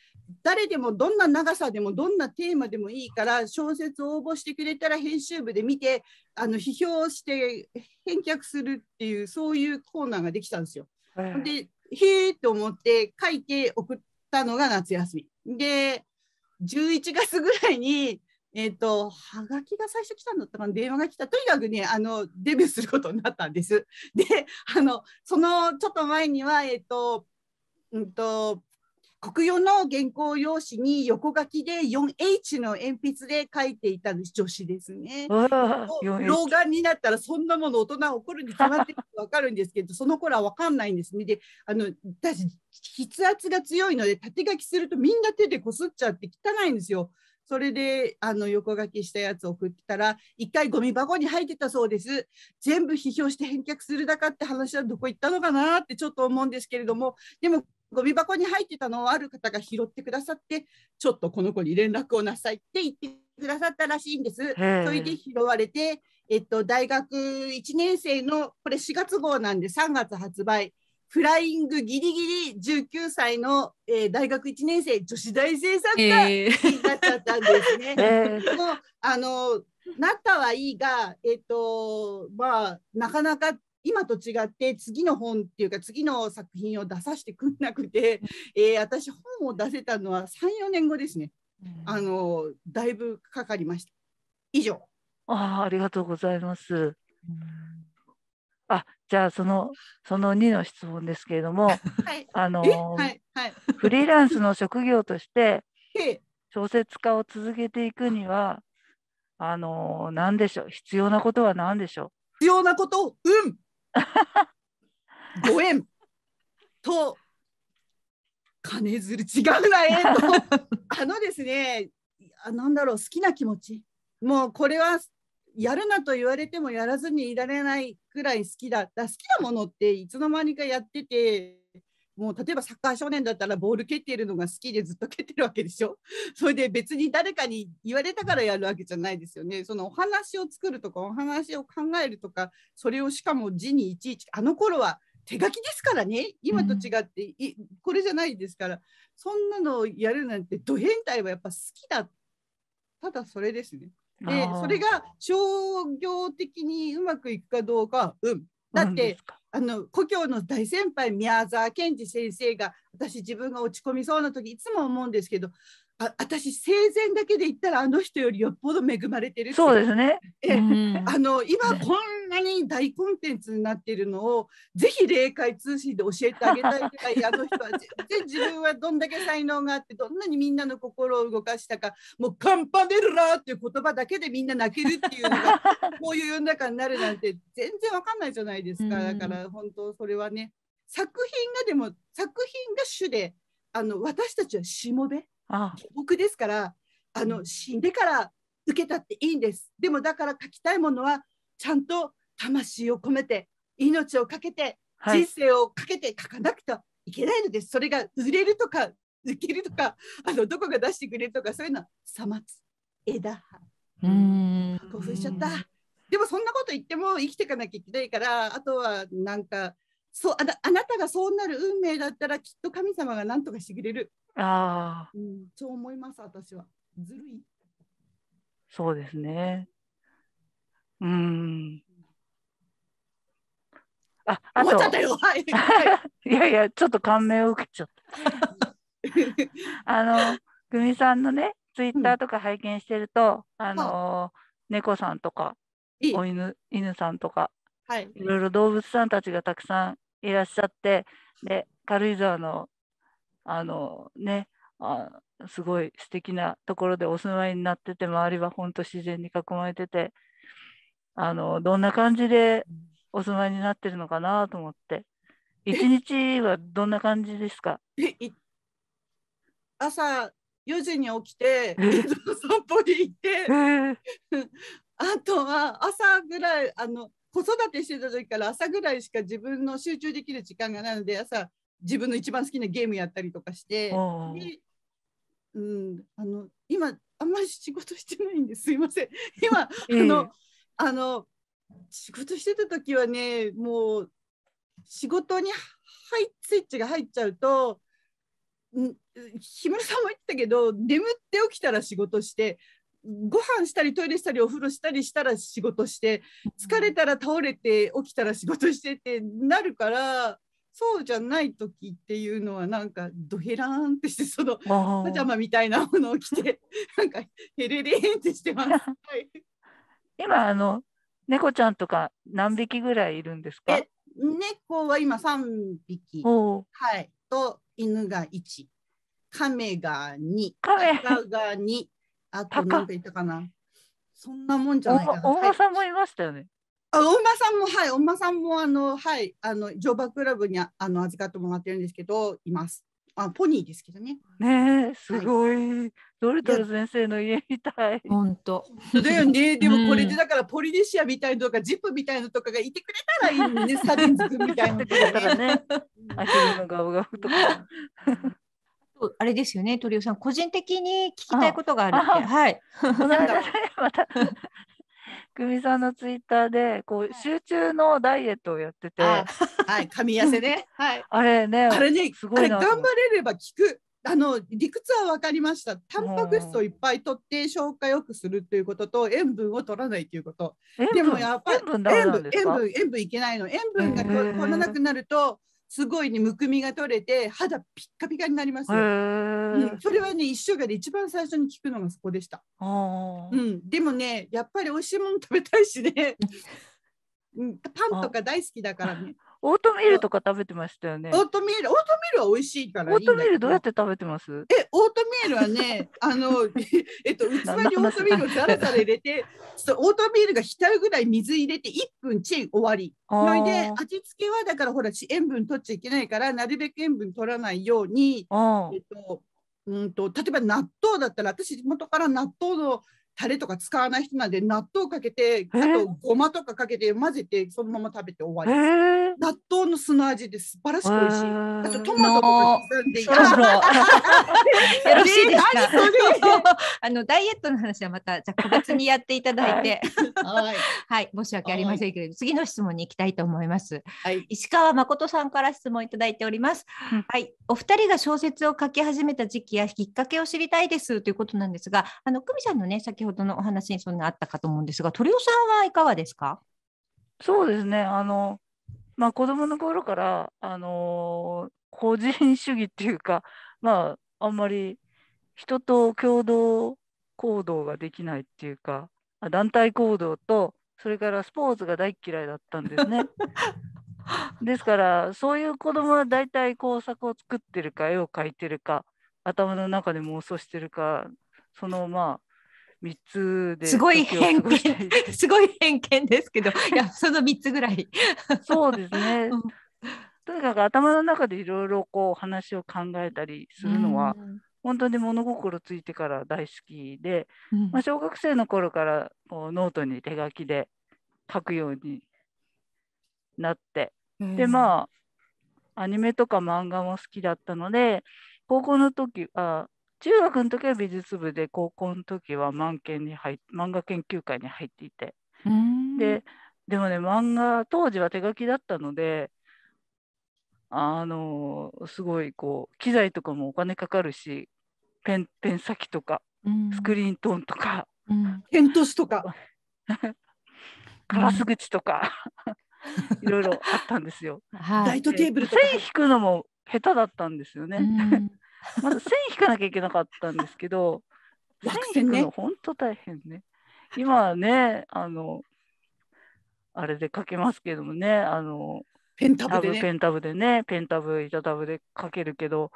誰でもどんな長さでもどんなテーマでもいいから小説を応募してくれたら編集部で見てあの批評して返却するっていうそういうコーナーができたんですよ。でへえと思って書いて送ったのが夏休み。で11月ぐらいにえっ、ー、と、はがきが最初来たんだったかな、電話が来た。とにかくね、あの、デビューすることになったんです。で、あの、そのちょっと前には、えっ、ー、と、うんと、国用の原稿用紙に横書きで 4H の鉛筆で書いていた女子ですね。老眼になったらそんなもの大人怒るに決まってるわかるんですけどその頃は分かんないんですね。であの私筆圧が強いので縦書きするとみんな手でこすっちゃって汚いんですよ。それであの横書きしたやつを送ったら一回ゴミ箱に入ってたそうです全部批評して返却するだかって話はどこ行ったのかなってちょっと思うんですけれどもでもゴミ箱に入ってたのをある方が拾ってくださってちょっとこの子に連絡をなさいって言ってくださったらしいんです。それで拾われて、えっと、大学1年生のこれ4月号なんで3月発売フライングギリギリ19歳の、えー、大学1年生女子大生さんがになっちゃったんですね。もうあのなったはいいが、えっとまあ、なかなか今と違って次の本っていうか次の作品を出させてくれなくて、えー、私本を出せたのは34年後ですね、うん、あのだいぶかかりました以上あありがとうございます、うん、あじゃあそのその2の質問ですけれども、はい、あのはいはい、フリーランスの職業として小説家を続けていくにはあのー、何でしょう必要なことは何でしょう必要なことうんご縁と金づる違うなえと あのですねなんだろう好きな気持ちもうこれはやるなと言われてもやらずにいられないくらい好きだった好きなものっていつの間にかやっててもう例えばサッカー少年だったらボール蹴っているのが好きでずっと蹴ってるわけでしょ それで別に誰かに言われたからやるわけじゃないですよねそのお話を作るとかお話を考えるとかそれをしかも字にいちいちあの頃は手書きですからね今と違って、うん、これじゃないですからそんなのをやるなんてド変態はやっぱ好きだただそれですね。でそれが商業的にうまくいくかどうかはうんだって、あの故郷の大先輩宮沢賢治先生が私自分が落ち込みそうな時いつも思うんですけどあ私生前だけで言ったらあの人よりよっぽど恵まれてるそうですね。え、うん、あの今こんなに大コンテンツになってるのをぜひ霊界通信で教えてあげたいぐらいあの人は全然自分はどんだけ才能があってどんなにみんなの心を動かしたかもうカンパネルラっていう言葉だけでみんな泣けるっていうのが こういう世の中になるなんて全然わかんないじゃないですか、だから本当それはね作品がでも作品が主であの私たちはしもべ。僕ですからあの死んでから受けたっていいんですでもだから書きたいものはちゃんと魂を込めて命を懸けて人生をかけて書かなくてはいけないのです、はい、それが売れるとか受けるとかあのどこが出してくれるとかそういうのはさまつ枝葉うん興奮しちゃったでもそんなこと言っても生きていかなきゃいけないからあとはなんかそうあなたがそうなる運命だったらきっと神様が何とかしてくれるああ、うん、そう思います私はずるいそうですねうんああと いやいやちょっと感銘を受けちゃったあのグミさんのねツイッターとか拝見してると、うん、あの猫さんとかお犬犬さんとか、はい、いろいろ動物さんたちがたくさんいらっしゃってで軽井沢のあのねあすごい素敵なところでお住まいになってて周りはほんと自然に囲まれててあのどんな感じでお住まいになってるのかなと思って一日はどんな感じですか朝4時に起きて散歩に行ってあとは朝ぐらいあの子育てしてた時から朝ぐらいしか自分の集中できる時間がないので朝自分の一番好きなゲームやったりとかして、うん、あの今あんまり仕事してないんですいません今、あの、あの仕事してた時はねもう仕事に入スイッチが入っちゃうと日村さんも言ってたけど眠って起きたら仕事してご飯したりトイレしたりお風呂したりしたら仕事して疲れたら倒れて起きたら仕事してってなるからそうじゃない時っていうのはなんかドヘラーンってしてそのパジャマみたいなものを着て なんかヘレレーンってしてます。は い、今あの猫ちゃんとか何匹ぐらいいるんですか？猫は今三匹。はい。と犬が一、メが二、メが二、あと何て言ったかな。そんなもんじゃないかな。大さんもいましたよね。あお馬さんもはいお馬さんもあのはいあの乗馬クラブにあの預かってもらってるんですけどいます。あポニーですけどね。ねえすごい、はい、ドルトル先生の家みたい。本当。だよね でもこれでだからポリネシアみたいのとか、ジップみたいのとかがいてくれたらいいのねスタ ビンズみたいなとかね。アヒルのガブガブとか。あれですよね、鳥尾さん、個人的に聞きたいことがあるって。はい。久美さんのツイッターでこう、集中のダイエットをやってて、はい、噛み痩せね、はい、あれね、あれね、すごい頑張れれば効く。あの理屈は分かりました。タンパク質をいっぱい取って消化よくするということと、塩分を取らないということ。でもやっぱり塩分塩分塩分いけないの。塩分が取らなくなるとすごいねむくみが取れて肌ピッカピカになります、うん、それはね一生懸命一番最初に聞くのがそこでした、うん、でもねやっぱり美味しいもの食べたいしねパンとか大好きだからねオートミールとか食べてましたよね。オートミール、オートミールは美味しいからオートミールどうやって食べてますえ、オートミールはね、あの、えっと、器にオートミールをザラザラ入れて、ちょっとオートミールが浸るぐらい水入れて一分チン終わり。それで味付けはだからほら塩分取っちゃいけないからなるべく塩分取らないように、えっと、うんと例えば納豆だったら私元から納豆のタレとか使わない人なんで納豆かけてあとごまとかかけて混ぜてそのまま食べて終わり、えー、納豆の酢の味で素晴らしく美味しいあとトマトとか刻んでろしいですかあのダイエットの話はまたじゃ個別にやっていただいてはい、はい、申し訳ありませんけど、次の質問に行きたいと思います、はい、石川誠さんから質問いただいております、うん、はいお二人が小説を書き始めた時期やきっかけを知りたいですということなんですがあの久美さんのね先先ほどのお話にそんなあったかと思うんですが、鳥尾さんはいかがですかそうですね。あの、まあ、子供の頃から、あのー、個人主義っていうか、まあ、あんまり人と共同行動ができないっていうか、団体行動と、それからスポーツが大嫌いだったんですね。ですからそういう子供は大体工作を作ってるか絵を描いてるか頭の中で妄想してるかそのまあ3つですごい偏見 すごい偏見ですけど いやその3つぐらいそうですね、うん、とにかく頭の中でいろいろこう話を考えたりするのは、うん、本当に物心ついてから大好きで、うん、まあ、小学生の頃からこうノートに手書きで書くようになって、でまあアニメとか漫画も好きだったので高校の時あ中学の時は美術部で高校の時は漫研に入漫画研究会に入っていてででもね漫画当時は手書きだったのであのすごいこう機材とかもお金かかるしペンペン先とか、スクリーントーンとか、ペントスとか ガラス口とか いろいろあったんですよ。はい、ライトテーブルとか線引くのも下手だったんですよね。まず線引かなきゃいけなかったんですけど線引くの本当大変ね。今ねあのあれで書けますけどもねあのペンタブでねペンタブでねペンタブ板タブで書けるけど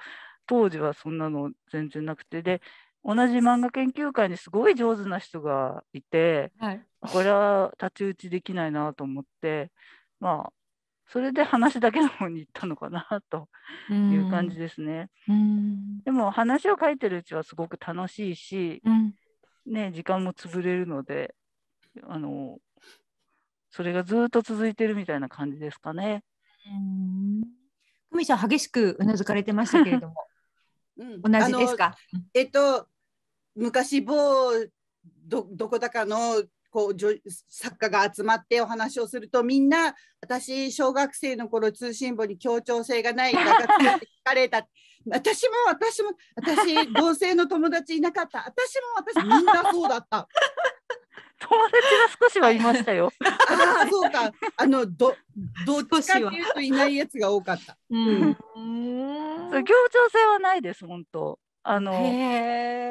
当時はそんなの全然なくてで同じ漫画研究会にすごい上手な人がいて、はい、これは太刀打ちできないなと思ってまあそれで話だけの方に行ったのかなという感じですね。でも話を書いてるうちはすごく楽しいし、うん、ね、時間も潰れるのであのそれがずっと続いてるみたいな感じですかね。久美さん激しくうなずかれてましたけれども、うん、同じですかえっと昔某どどこだかのこう作家が集まってお話をするとみんな私小学生の頃通信簿に協調性がない画聞かれた 私も私も私 同性の友達いなかった私も私みんなそうだった。友達が少しはいましたよ。ああ、そうか。あの、ど、どっちかっていうといないやつが多かった。うん。そう、協調性はないです、本当。あの、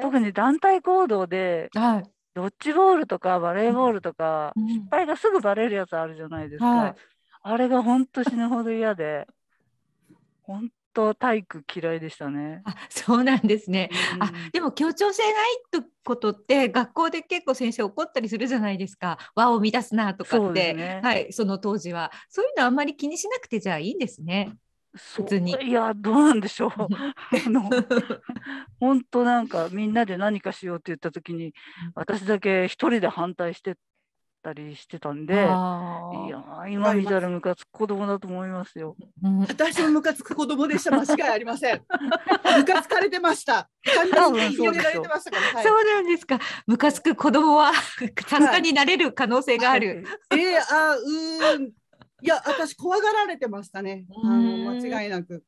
特に団体行動で、はい、ドッジボールとかバレーボールとか、うん、失敗がすぐバレるやつあるじゃないですか、はい、あれが本当死ぬほど嫌で本当体育嫌いでしたねあそうなんですね、うん、あでも協調性ないってことって学校で結構先生怒ったりするじゃないですか和を乱すなとかって、ね、はい、その当時はそういうのあんまり気にしなくてじゃあいいんですね。普通にいやどうなんでしょう あの本当 なんかみんなで何かしようって言った時に私だけ一人で反対してたりしてたんでいや今見たらムカつく子供だと思いますよ、うん、私もムカつく子供でした間違いありませんムカつかれてました完全に広げられてましたから、はい、そうなんですかムカつく子供はさすになれる可能性がある、はい、えー、あうんいや、私怖がられてましたね。あの間違いなく。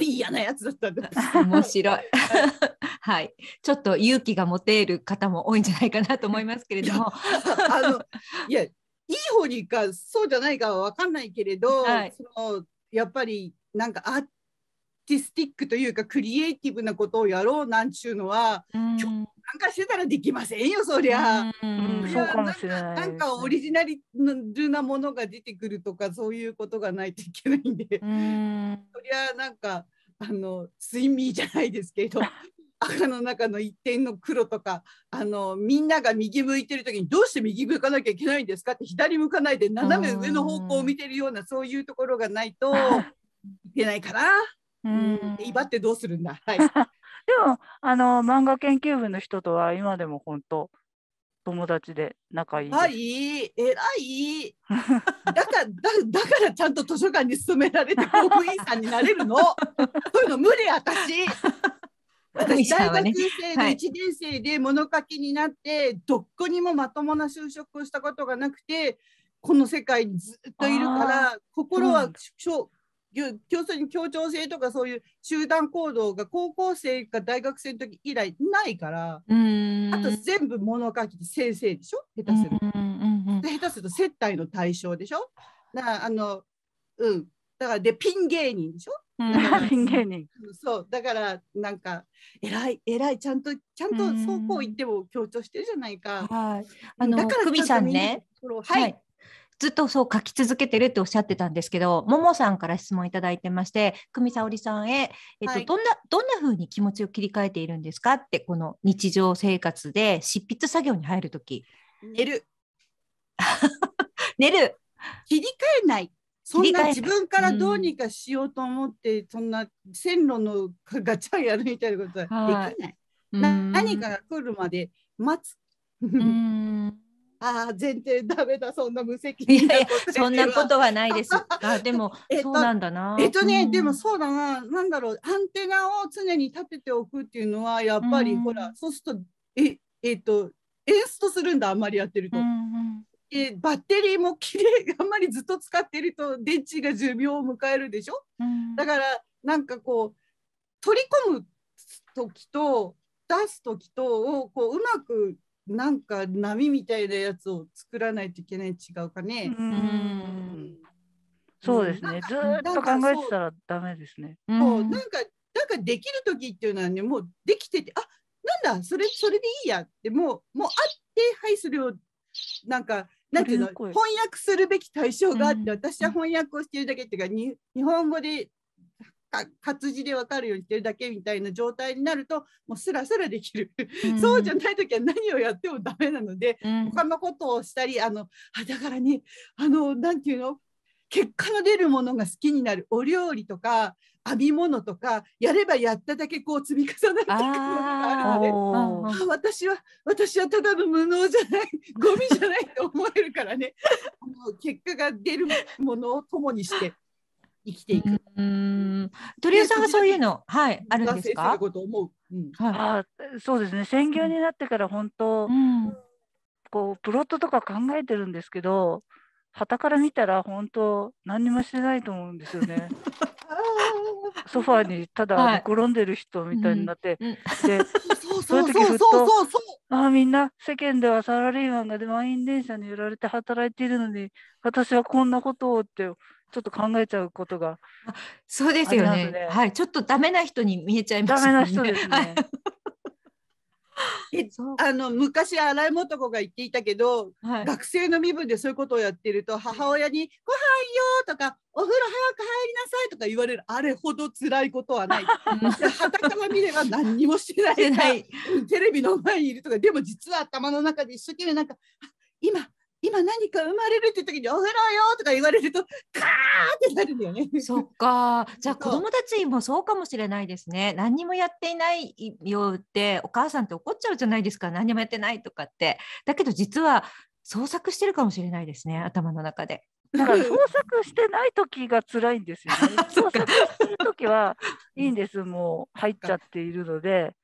嫌なやつだったんです。面白い。はい、ちょっと勇気が持てる方も多いんじゃないかなと思いますけれども。あの、いや、いい方にか、そうじゃないかはわかんないけれど、はい、その、やっぱり、なんか、アーティスティックというかクリエイティブなことをやろうなんちゅうのは、参加かしてたらできませんよそりゃ。なんかオリジナルなものが出てくるとかそういうことがないといけないんでそりゃなんかあの睡眠じゃないですけど。赤 の中の一点の黒とかあのみんなが右向いてる時にどうして右向かなきゃいけないんですかって左向かないで斜め上の方向を見てるようなそういうところがないと いけないかな。うん威張ってどうするんだ。はいでもあの漫画研究部の人とは今でも本当友達で仲いい。はい、い。だからだからちゃんと図書館に勤められて公務員さんになれるの。そういうの無理私。私大学生で1年生で物書きになって、どこにもまともな就職をしたことがなくてこの世界にずっといるから心は要するに協調性とかそういう集団行動が高校生か大学生の時以来ないからあと全部物書きで先生でしょ下手する、と下手すると接待の対象でしょだあのうんだからでピン芸人でしょ ピン芸人そうだからなんか偉い偉いちゃんとちゃんとそうこう言っても強調してるじゃないか、はい、あのだからク美さんねはいずっとそう書き続けてるっておっしゃってたんですけど、ももさんから質問いただいてまして、久美沙織さんへ、えっと、はい、どんな、どんな風に気持ちを切り替えているんですかって、この日常生活で執筆作業に入るとき。寝る。寝る。切り替えない。そんな自分からどうにかしようと思って、うん、そんな線路のガチャやるみたいなことはできない。はい、な何かが来るまで待つ。うんああ前提ダメだそんな無責任なそんなことはないです あでも、えっと、そうなんだなえっとね、うん、でもそうだななんだろうアンテナを常に立てておくっていうのはやっぱり、うん、ほらそうするとええっとエンストするんだあんまりやってると。うんうんえバッテリーもきれいあんまりずっと使ってると電池が寿命を迎えるでしょ、うん、だからなんかこう取り込む時と出す時とをこううまくなんか波みたいなやつを作らないといけない違うかね。うん、そうですね。ずっと考えてたらダメですね。もうなんかなんかできる時っていうのはねもうできててあなんだそれそれでいいやってもうもうあってはいそれをなんかなんていうの翻訳するべき対象があって、私は翻訳をしてるだけっていうかに日本語で活字で分かるようにしてるだけみたいな状態になるともうすらすらできる、うん、そうじゃない時は何をやってもダメなので、うん、他のことをしたりあのあだからねあのなんていうの結果の出るものが好きになるお料理とか編み物とかやればやっただけこう積み重なってくのがあるのであ私は私はただの無能じゃないゴミじゃないと思えるからねあの結果が出るものを共にして生きていく。うん。鳥居さんはそういうの、はい、あるんですか。うううん、あ、そうですね。専業になってから本当、うん、こうプロットとか考えてるんですけど、傍から見たら本当何もしてないと思うんですよね。ソファーにただ転んでる人みたいになって、はい、で、そういう時ふっと、あみんな世間ではサラリーマンがで満員電車に揺られて働いているのに、私はこんなことをってちょっと考えちゃうことが、ね、そうですよね。はい、ちょっとダメな人に見えちゃいます、ね、ダメな人ですね。あの昔洗い物と子が言っていたけど、はい、学生の身分でそういうことをやってると母親に「ご飯よ」とか「お風呂早く入りなさい」とか言われるあれほど辛いことはない。はたか見れば何にもしてない テレビの前にいるとかでも実は頭の中で一生懸命なんか「今今何か生まれるって時にお風呂よとか言われるとカーってなるんだよね。そっか。じゃあ子供たちもそうかもしれないですね。何にもやっていないよってお母さんって怒っちゃうじゃないですか。何にもやってないとかって。だけど実は創作してるかもしれないですね。頭の中で。だから創作してない時が辛いんですよね。創作してる時はいいんです。もう入っちゃっているので。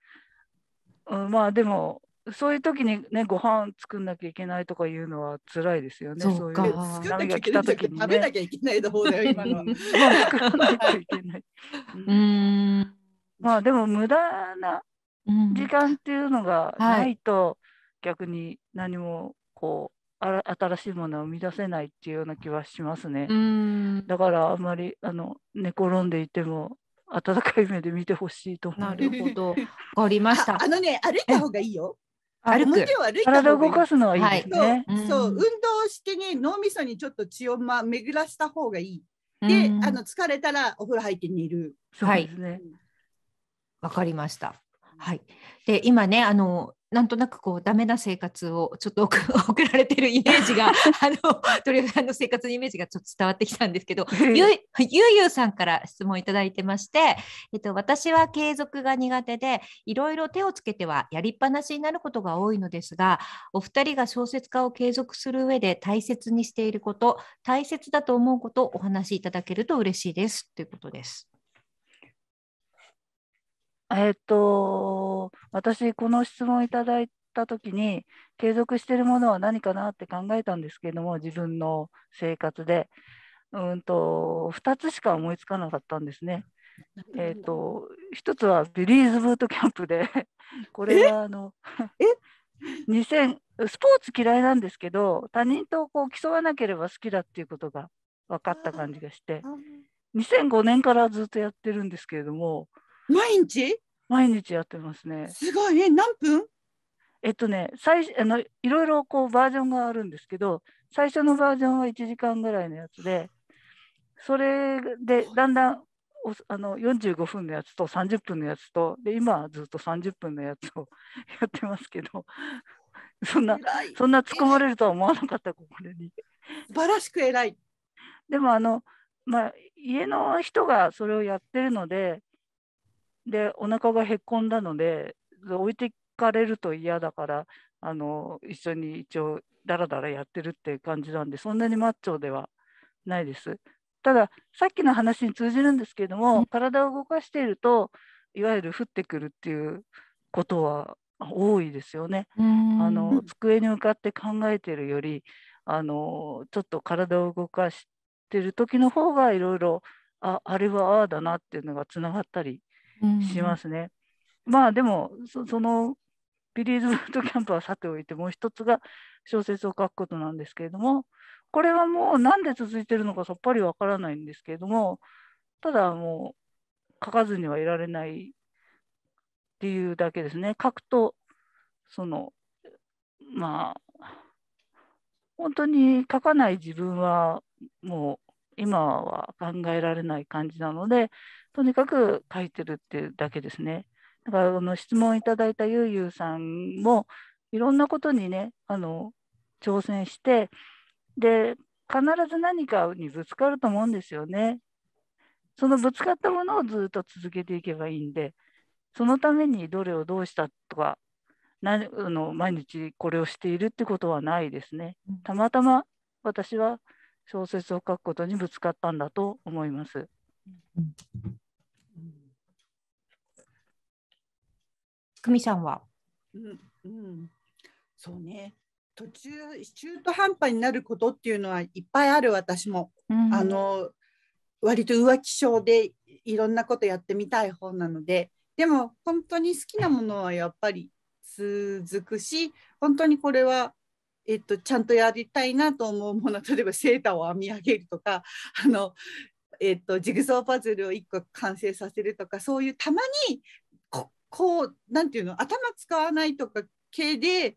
うん、まあでもそういう時にねご飯作んなきゃいけないとかいうのは辛いですよね。そうか。そういう波が来た時に、食べなきゃいけないの方だよ今の。まあ でも無駄な時間っていうのがないと、逆に何もこうあ新しいものを生み出せないっていうような気はしますね。だからあんまりあの寝転んでいても温かい目で見てほしいとなるほど。わかりました。あのね、歩いた方がいいよ。歩く歩いた体動かすのはいいですね。はい、そう、うん、運動してね脳みそにちょっと血を、ま、巡らした方がいい。で、あの疲れたらお風呂入って寝る。そうですね。わ、はい、かりました。はい。で今ねあのなんとなくこうダメな生活をちょっと送 られてるイメージが あの鳥羽さんの生活のイメージがちょっと伝わってきたんですけどゆゆゆさんから質問いただいてまして、えっと、私は継続が苦手でいろいろ手をつけてはやりっぱなしになることが多いのですがお二人が小説家を継続する上で大切にしていること大切だと思うことをお話しいただけると嬉しいですということです。えっ、と、私、この質問いただいた時に、継続しているものは何かなって考えたんですけども、自分の生活で、うんと、2つしか思いつかなかったんですね。えっ、と、1つはビリーズブートキャンプで これはあの2000、スポーツ嫌いなんですけど、他人とこう競わなければ好きだっていうことが分かった感じがして、2005年からずっとやってるんですけれども、毎日毎日やってますね。すごい、え何分えっとね、最あのいろいろこうバージョンがあるんですけど、最初のバージョンは1時間ぐらいのやつで、それでだんだんおあの45分のやつと30分のやつと、で今はずっと30分のやつを やってますけど、そんな、そんな突っ込まれるとは思わなかった、ここでに。素晴らしく偉い。でもあの、まあ、家の人がそれをやってるので、でお腹がへこんだので置いてかれると嫌だからあの一緒に一応ダラダラやってるっていう感じなんでそんなにマッチョではないです。たださっきの話に通じるんですけれども、うん、体を動かしているといわゆる降ってくるっていうことは多いですよね。あの机に向かって考えてるよりあのちょっと体を動かしてる時の方がいろいろああれはああだなっていうのがつながったりしますね。うん、まあでもそのビリーズ・ブートキャンプはさておいてもう一つが小説を書くことなんですけれどもこれはもう何で続いてるのかさっぱりわからないんですけれどもただもう書かずにはいられないっていうだけですね書くとそのまあ本当に書かない自分はもう今は考えられない感じなのでとにかく書いてるっていうだけですね。だからあの質問いただいたゆうゆうさんもいろんなことにねあの挑戦してで必ず何かにぶつかると思うんですよね。そのぶつかったものをずっと続けていけばいいんでそのためにどれをどうしたとか何あの毎日これをしているってことはないですね。たまたま私は小説を書くことにぶつかったんだと思います。うん久美さんは。うんうん、そうね途中中途半端になることっていうのはいっぱいある私も、うん、あの割と浮気症でいろんなことやってみたい方なのででも本当に好きなものはやっぱり続くし本当にこれは、えっと、ちゃんとやりたいなと思うもの例えばセーターを編み上げるとかあのえっと、ジグソーパズルを1個完成させるとかそういうたまにこうなんていうの頭使わないとか系で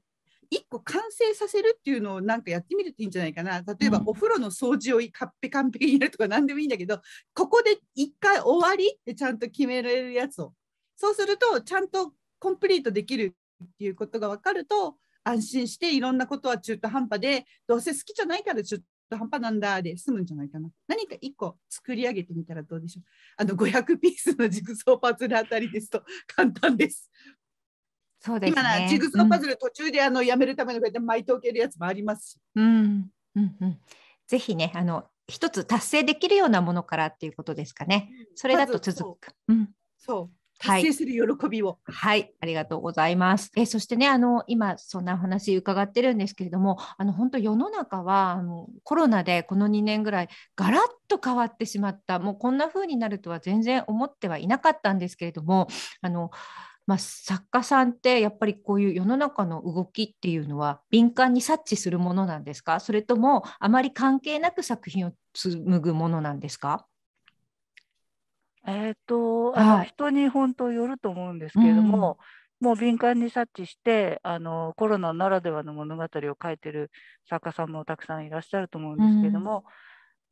一個完成させるっていうのをなんかやってみるといいんじゃないかな例えばお風呂の掃除を完璧完璧にやるとか何でもいいんだけどここで一回終わりってちゃんと決められるやつをそうするとちゃんとコンプリートできるっていうことが分かると安心していろんなことは中途半端でどうせ好きじゃないから中途半端なんだで済むんじゃないかな。何か1個作り上げてみたらどうでしょう。あの500ピースのジグソーパズルあたりですと簡単です。そうですね、今なジグパズル途中であの、やめるためのこうやって巻いておけるやつもありますし。うんうんうん、ぜひねあの一つ達成できるようなものからっていうことですかね。それだと続く。そううん、そう達成する喜びを、はい。はい、ありがとうございます。えそしてね、あの今そんなお話伺ってるんですけれども、あの本当世の中はあのコロナでこの2年ぐらいガラッと変わってしまった。もうこんな風になるとは全然思ってはいなかったんですけれども、あの。まあ、作家さんってやっぱりこういう世の中の動きっていうのは敏感に察知するものなんですかそれともあまり関係なく作品を紡ぐものなんですかえっ、ー、と、あの人に本当よると思うんですけれども、もう敏感に察知してあのコロナならではの物語を書いてる作家さんもたくさんいらっしゃると思うんですけれども、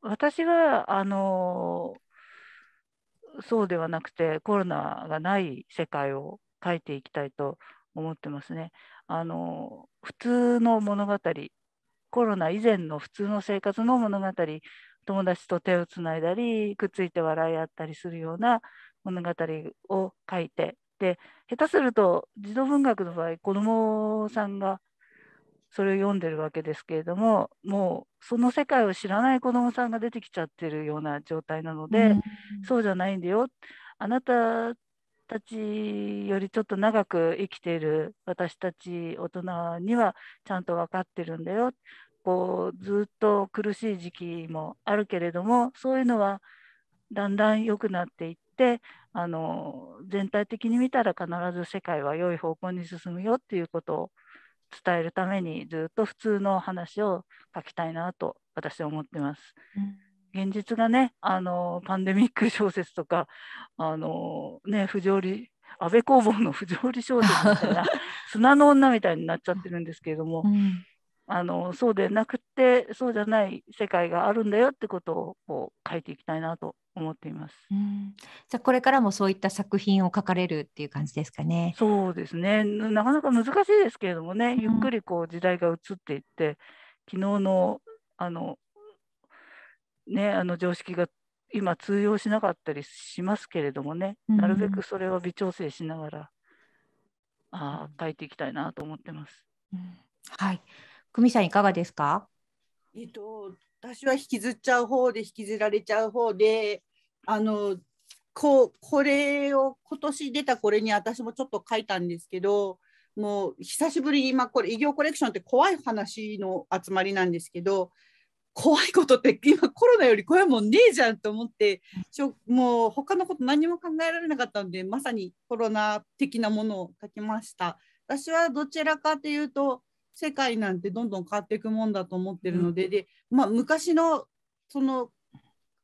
私はあのそうではなくてコロナがない世界を書いていきたいと思ってますね。あの普通の物語コロナ以前の普通の生活の物語友達と手をつないだりくっついて笑い合ったりするような物語を書いてで下手すると児童文学の場合子どもさんがそれを読んでるわけですけれどももうその世界を知らない子どもさんが出てきちゃってるような状態なので、うん、そうじゃないんだよあなたたちよりちょっと長く生きている私たち大人にはちゃんと分かってるんだよこうずっと苦しい時期もあるけれどもそういうのはだんだん良くなっていってあの全体的に見たら必ず世界は良い方向に進むよっていうことを伝えるためにずっと普通の話を書きたいなと私は思ってます。現実がねあのパンデミック小説とかあの、ね、不条理安倍工房の不条理小説みたいな 砂の女みたいになっちゃってるんですけれども、うん、あのそうでなくてそうじゃない世界があるんだよってことを書いていきたいなと思っています。じゃこれからもそういった作品を書かれるっていう感じですかね。そうですね。なかなか難しいですけれどもね、ゆっくりこう時代が移っていって、うん、昨日のあのねあの常識が今通用しなかったりしますけれどもね、なるべくそれを微調整しながら、あ書いていきたいなと思ってます。うん、はい久美さんいかがですかえっと私は引きずっちゃう方で引きずられちゃう方であのここれを今年出たこれに私もちょっと書いたんですけどもう久しぶりに今これ異業コレクションって怖い話の集まりなんですけど怖いことって今コロナより怖いもんねえじゃんと思ってょもう他のこと何も考えられなかったのでまさにコロナ的なものを書きました。私はどちらかというと世界なんてどんどん変わっていくもんだと思ってるのでうん、でまあ、昔のその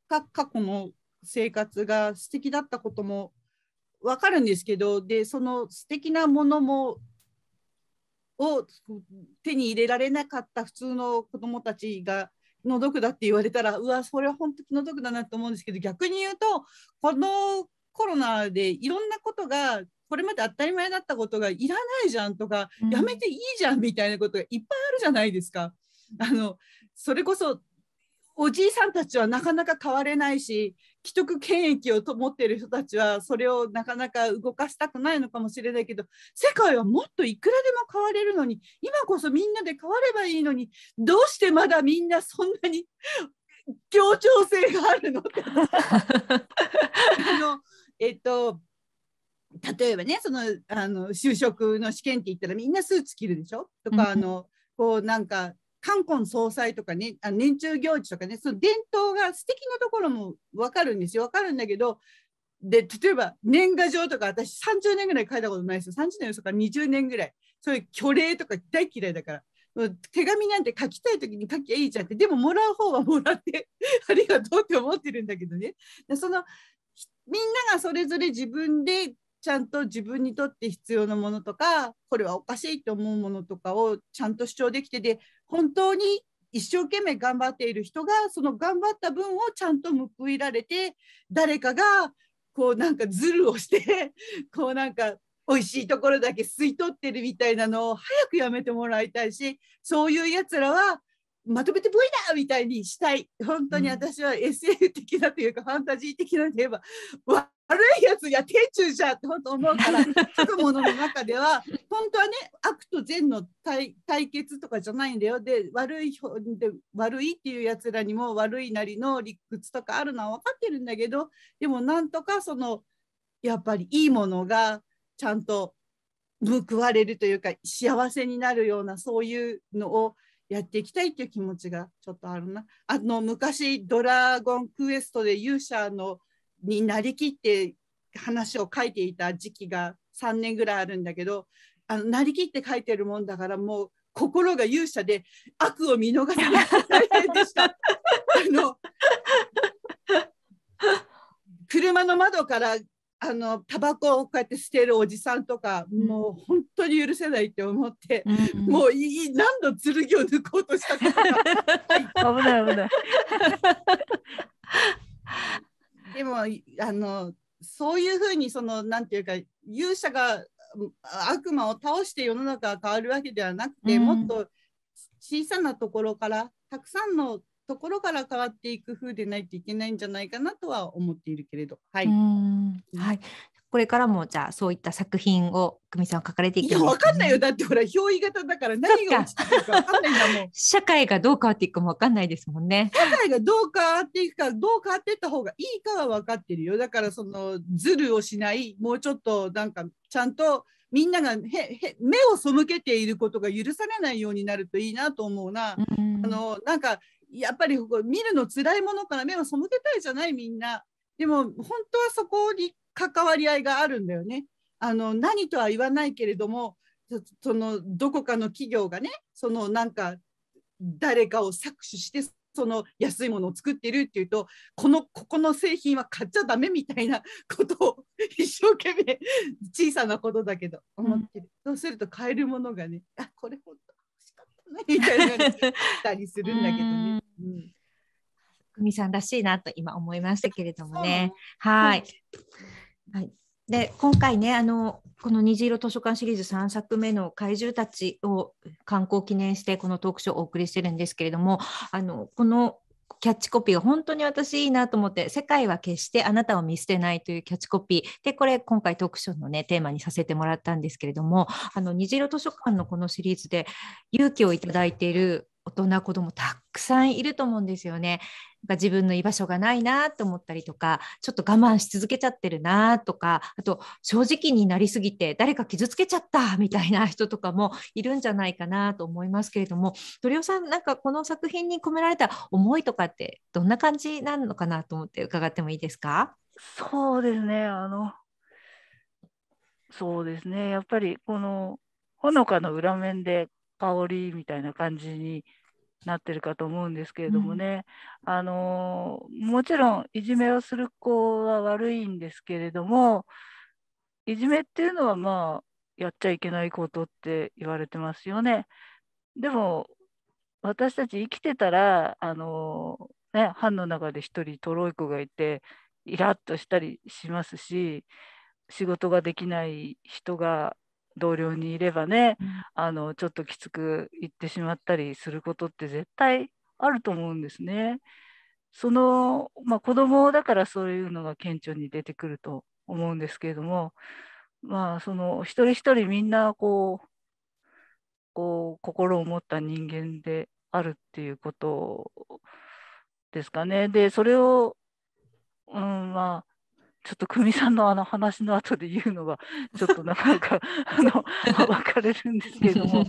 過去の生活が素敵だったことも分かるんですけどでその素敵なものもを手に入れられなかった普通の子どもたちがの毒くだって言われたらうわそれは本当気の毒だなと思うんですけど逆に言うとこのコロナでいろんなことがこれまで当たり前だったことがいらないじゃんとか、うん、やめていいじゃんみたいなことがいっぱいあるじゃないですか。あのそれこそおじいさんたちはなかなか変われないし既得権益を持っている人たちはそれをなかなか動かしたくないのかもしれないけど世界はもっといくらでも変われるのに今こそみんなで変わればいいのにどうしてまだみんなそんなに協調性があるのって あのえっと例えばねそのあの就職の試験って言ったらみんなスーツ着るでしょとか、うん、あのこうなんか冠婚葬祭とかねあ年中行事とかねその伝統が素敵なところも分かるんですよ分かるんだけどで例えば年賀状とか私30年ぐらい書いたことないですよ30年それから20年ぐらいそういう虚礼とか大嫌いだから。手紙なんて書きたい時に書きゃいいじゃんってでももらう方はもらって ありがとうって思ってるんだけどねそのみんながそれぞれ自分でちゃんと自分にとって必要なものとかこれはおかしいと思うものとかをちゃんと主張できてで本当に一生懸命頑張っている人がその頑張った分をちゃんと報いられて誰かがこうなんかズルをして こうなんか美味しいところだけ吸い取ってるみたいなのを早くやめてもらいたいしそういうやつらはまとめて V だみたいにしたい本当に私は SF 的なというか、ファンタジー的なといえば、うん、悪いやつや天中じゃって思うから聞 くものの中では本当はね悪と善の対決とかじゃないんだよで悪いで悪いっていうやつらにも悪いなりの理屈とかあるのは分かってるんだけどでもなんとかそのやっぱりいいものがちゃんと報われるというか幸せになるようなそういうのをやっていきたいっていう気持ちがちょっとあるな。あの昔ドラゴンクエストで勇者のになりきって話を書いていた時期が3年ぐらいあるんだけどあのなりきって書いてるもんだからもう心が勇者で悪を見逃さない大変でした。あの車の窓からあのタバコをこうやって捨てるおじさんとか、うん、もう本当に許せないって思って、うん、もういい何度剣を抜こうとしたか 危ない危ないでもあのそういうふうにそのなんていうか勇者が悪魔を倒して世の中が変わるわけではなくて、うん、もっと小さなところからたくさんのところから変わっていく風でないといけないんじゃないかなとは思っているけれど、はい、はい、これからもじゃあそういった作品を久美さんは書かれていくいや分かんないよだってほら憑依型だから何が落ちてるか分かんないんだもん 社会がどう変わっていくかも分かんないですもんね社会がどう変わっていくかどう変わっていった方がいいかは分かってるよだからそのズルをしないもうちょっとなんかちゃんとみんながへへ目を背けていることが許されないようになるといいなと思うな。うん、あのなんかやっぱり見るの辛いものから目を背けたいじゃないみんな。でも本当はそこに関わり合いがあるんだよね。あの何とは言わないけれどもそのどこかの企業がねそのなんか誰かを搾取してその安いものを作ってるっていうとこのここの製品は買っちゃダメみたいな ことを一生懸命小さなことだけど思ってる、うん、そうすると買えるものがねあこれ本当欲しかったねみたいな たりするんだけどね。うん、さんらしいなと今思いましたけれどもね。はい。はい、で今回ねあのこの「虹色図書館」シリーズ3作目の怪獣たちを観光記念してこのトークショーをお送りしてるんですけれどもあのこのキャッチコピーが本当に私いいなと思って「世界は決してあなたを見捨てない」というキャッチコピーでこれ今回トークショーのねテーマにさせてもらったんですけれどもあの虹色図書館のこのシリーズで勇気をいただいている大人子どもたくさんいると思うんですよね。が自分の居場所がないなと思ったりとかちょっと我慢し続けちゃってるなとかあと正直になりすぎて誰か傷つけちゃったみたいな人とかもいるんじゃないかなと思いますけれども鳥尾さんなんかこの作品に込められた思いとかってどんな感じなのかなと思って伺ってもいいですかそうですねあのそうですねやっぱりこのほのかの裏面で香りみたいな感じになってるかと思うんですけれどもね、うん、あのもちろんいじめをする子は悪いんですけれどもいじめっていうのはまあやっちゃいけないことって言われてますよね。でも私たち生きてたらあの、ね、班の中で一人トロイ子がいてイラッとしたりしますし仕事ができない人が同僚にいればね、うん、あのちょっときつく言ってしまったりすることって絶対あると思うんですね。その、まあ、子供だからそういうのが顕著に出てくると思うんですけれども、まあ、その一人一人みんなこうこう心を持った人間であるっていうことですかね。でそれを、うんまあ、ちょっと久美さんのあの話の後で言うのが ちょっとなかなかあの分 かれるんですけれども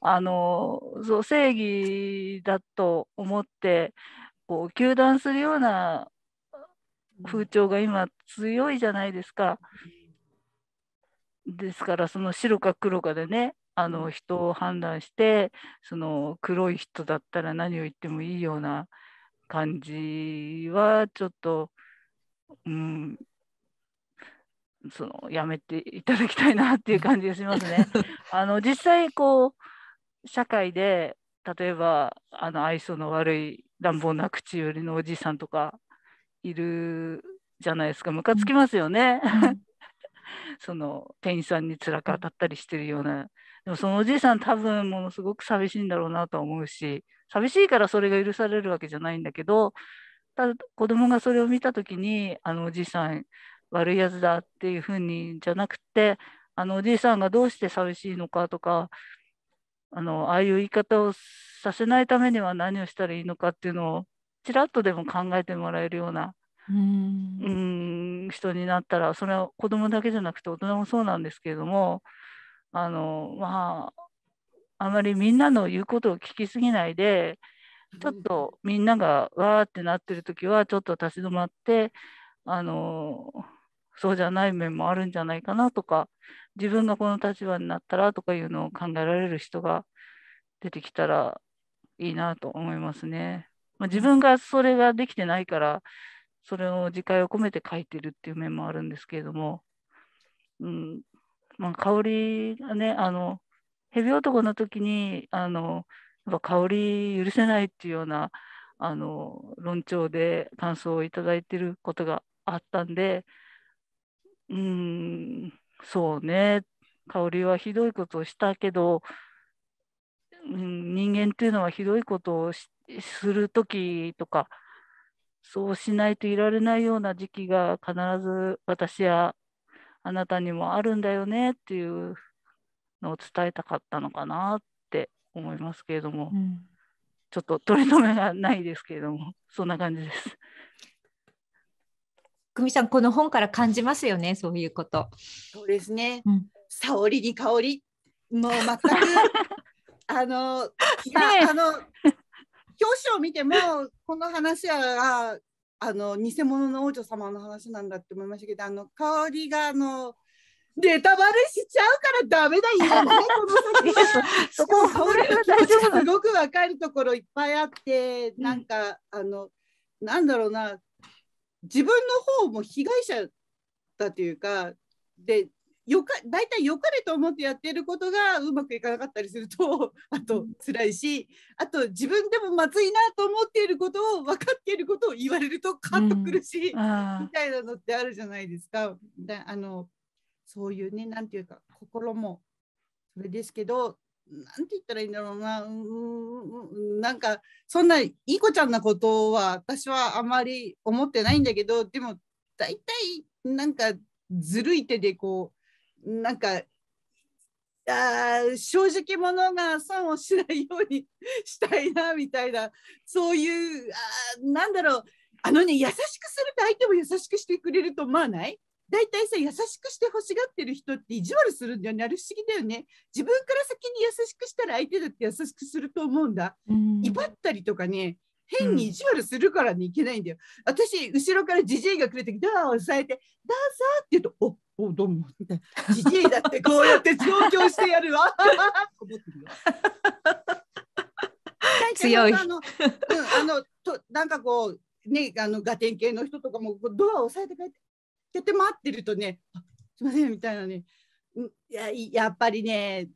あのそう正義だと思ってこう糾弾するような風潮が今強いじゃないですか。ですからその白か黒かでねあの人を判断してその黒い人だったら何を言ってもいいような感じはちょっと、うん、そのやめていただきたいなっていう感じがしますね。あの実際こう社会で例えばあの愛想の悪い乱暴な口よりのおじいさんとかいるじゃないですかムカつきますよね。うん、その店員さんに辛く当たったりしてるようなでもそのおじいさん多分ものすごく寂しいんだろうなと思うし寂しいからそれが許されるわけじゃないんだけどただ子供がそれを見た時にあのおじいさん悪いやつだっていうふうにじゃなくてあのおじいさんがどうして寂しいのかとかあのああいう言い方をさせないためには何をしたらいいのかっていうのをちらっとでも考えてもらえるようなうん人になったらそれは子供だけじゃなくて大人もそうなんですけれどもあのまああまりみんなの言うことを聞きすぎないでちょっとみんながわーってなってる時はちょっと立ち止まってあのそうじゃない面もあるんじゃないかなとか自分がこの立場になったらとかいうのを考えられる人が出てきたらいいなと思いますね。まあ、自分がそれができてないからそれを自戒を込めて書いてるっていう面もあるんですけれども、うんまあ、香りがねあの蛇男の時にあのやっぱ香り許せないっていうようなあの論調で感想をいただいてることがあったんでうん、そうね、香りはひどいことをしたけど、うん、人間っていうのはひどいことをする時とか、そうしないといられないような時期が必ず私やあなたにもあるんだよねっていうのを伝えたかったのかなって思いますけれども、うん、ちょっと取り留めがないですけれどもそんな感じです。久美さんこの本から感じますよねそういうこと。そうですね、さおり織に香りもう全く あの、まあ、あの表紙を見てもこの話はああの偽物の王女様の話なんだって思いましたけどあの香りがあのネタバレしちゃうからダメだよね この先は。そこすごくわかるところいっぱいあって、なんかあのなんだろうな自分の方も被害者だというかでよか大体良かれと思ってやってることがうまくいかなかったりすると あと辛いし、あと自分でもまずいなと思っていることを分かっていることを言われるとカッとくるし、うん、みたいなのってあるじゃないですか。であのそういうね何て言うか心もそれですけどなんて言ったらいいんだろうな、うん、なんか、そんないい子ちゃんなことは私はあまり思ってないんだけど、でも、大体、なんか、ずるい手でこう、なんか、あ正直者が損をしないようにしたいな、みたいな、そういう、あなんだろう、あのね、優しくすると相手も優しくしてくれると思わない大体さ優しくして欲しがってる人って意地悪するんだよねあれ不思議だよね自分から先に優しくしたら相手だって優しくすると思うんだ、うん、威張ったりとかね変に意地悪するからねいけないんだよ、うん、私後ろからじじいがくれてきを押さえて「どうぞ」って言うと「おおどうも」みたいじじいだってこうやって状況してやるわ」思ってるよ。強いあの、うん、あのとなんかこうねあのガテン系の人とかもドアを押さえて帰っててて待ってるとね「すいません」みたいなねややっぱりね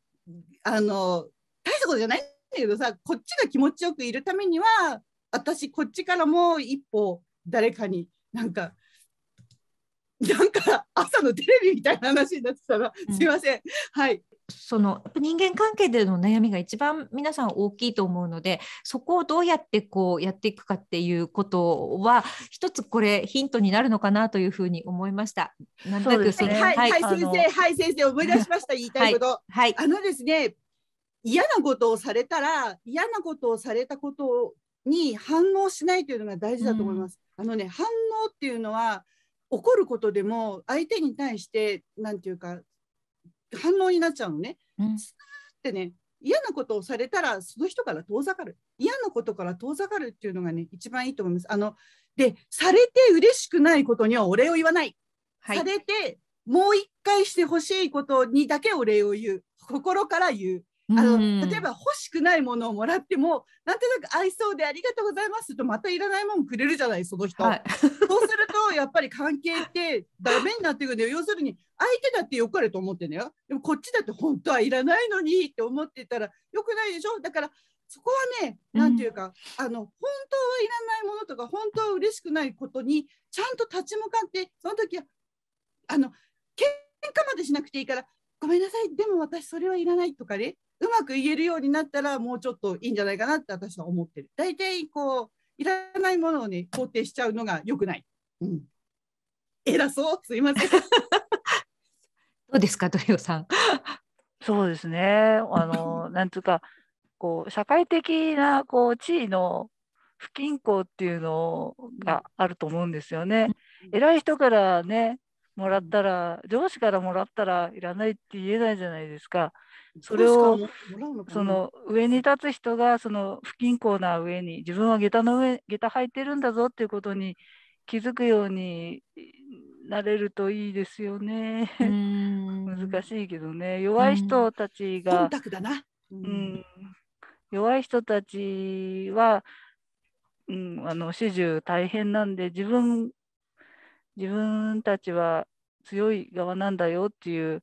あの大したことじゃないんだけどさこっちが気持ちよくいるためには私こっちからもう一歩誰かになんかなんか朝のテレビみたいな話になってたら、うん、すいませんはいその人間関係での悩みが一番皆さん大きいと思うのでそこをどうやってこうやっていくかっていうことは一つこれヒントになるのかなというふうに思いました。なんとなくその、ね、はい、はい、はい、先生はい先生思い出しました言いたいこと。はい、はい、あのですね嫌なことをされたら嫌なことをされたことに反応しないというのが大事だと思います。うん、あのね反応っていうのは怒ることでも相手に対して何て言うか反応になっちゃうのね。うん、ってね嫌なことをされたらその人から遠ざかる嫌なことから遠ざかるっていうのがね一番いいと思います。あのでされて嬉しくないことにはお礼を言わない、はい、されてもう一回してほしいことにだけお礼を言う心から言うあの、うん、例えば欲しくないものをもらってもなんとなく愛想でありがとうございますとまたいらないものくれるじゃないその人、はい、そうするとやっぱり関係ってダメになってくるのよ要するに相手だってよかれと思ってんだよでもこっちだって本当はいらないのにって思ってたらよくないでしょだからそこはね何て言うか、うん、あの本当はいらないものとか本当は嬉しくないことにちゃんと立ち向かってその時あの喧嘩までしなくていいからごめんなさいでも私それはいらないとかねうまく言えるようになったらもうちょっといいんじゃないかなって私は思ってる。大体こういらないものをね肯定しちゃうのがよくない。うん、偉そうすいません。どうですかトリオさん。そうですね。あの なんつうかこう社会的なこう地位の不均衡っていうのがあると思うんですよね。偉い人からねもらったら上司からもらったらいらないって言えないじゃないですか。それをその上に立つ人がその不均衡な上に自分は下駄の上下駄履いてるんだぞっていうことに気づくようになれるといいですよね。難しいけどね弱い人たちが、うん、弱い人たちは、うん、あの始終大変なんで自分自分たちは強い側なんだよっていう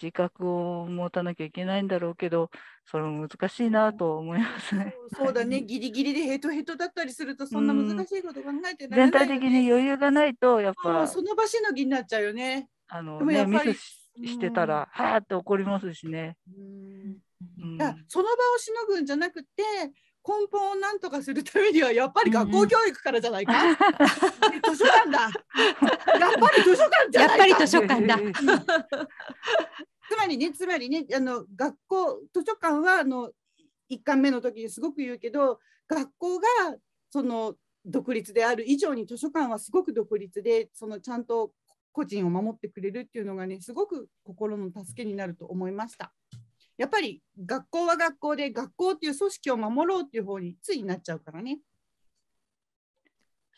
自覚を持たなきゃいけないんだろうけど、それも難しいなと思いますね。そうだね、ギリギリでヘトヘトだったりすると、そんな難しいこと考えてない、ね、全体的に余裕がないと、やっぱ。その場しのぎになっちゃうよね。あの、ね、ミスしてたら、はーって怒りますしね。うん、その場をしのぐんじゃなくて、根本をなんとかするためにはやっぱり学校教育からじゃないか、うん、図書館だ やっぱり図書館じゃないかやっぱり図書館だつまりねつまりねあの学校図書館はあの1巻目の時にすごく言うけど学校がその独立である以上に図書館はすごく独立でそのちゃんと個人を守ってくれるっていうのがねすごく心の助けになると思いました。やっぱり学校は学校で学校っていう組織を守ろうっていう方についになっちゃうからね。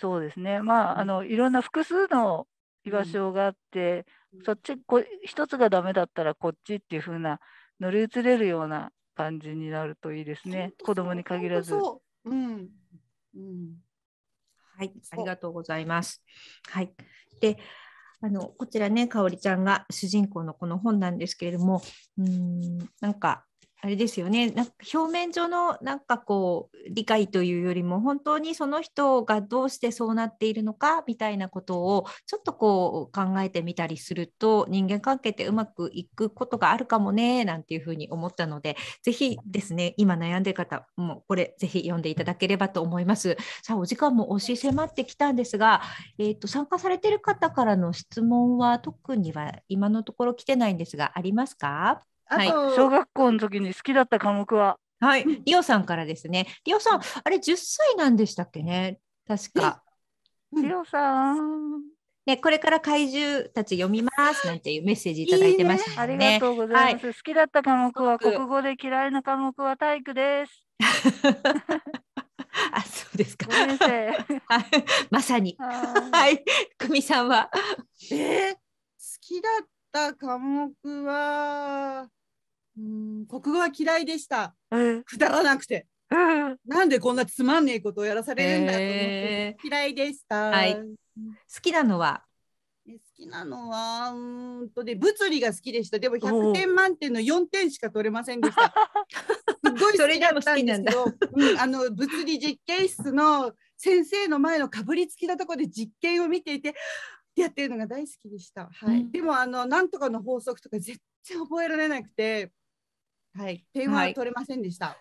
そうですね、まあ、あのいろんな複数の居場所があって、うん、そっちこ一つがダメだったらこっちっていう風な乗り移れるような感じになるといいですね子供に限らず。ううん、うんはい、ありがとうございます。はい、で、あのこちらね、かおりちゃんが主人公のこの本なんですけれども、うんなんかあれですよね表面上のなんかこう理解というよりも本当にその人がどうしてそうなっているのかみたいなことをちょっとこう考えてみたりすると人間関係ってうまくいくことがあるかもねなんていうふうに思ったのでぜひですね今悩んでる方もこれぜひ読んでいただければと思います。さあお時間も押し迫ってきたんですが、えーと参加されてる方からの質問は特には今のところ来てないんですがありますかはい、小学校の時に好きだった科目ははい、リオさんからですね。リオさん、あれ10歳なんでしたっけね確か。リオさん。ね、これから怪獣たち読みますなんていうメッセージいただいてました、ね、ね。ありがとうございます、はい、好きだった科目は国語で嫌いな科目は体育です。あ、そうですか。まさに。はい、久美さんは。えー、好きだった科目は。国語は嫌いでした、うん、くだらなくて、うん、なんでこんなつまんねえことをやらされるんだと思って、えー、嫌いでした、はい、好きなのは好きなのはうんとで物理が好きでしたでも100点満点の4点しか取れませんでした すごい好きだったんですけど、うん、あの物理実験室の先生の前のかぶりつきのところで実験を見ていてやってるのが大好きでした。はい、うん、でもあのなんとかの法則とか全然覚えられなくて、はい、点は取れませんでした。は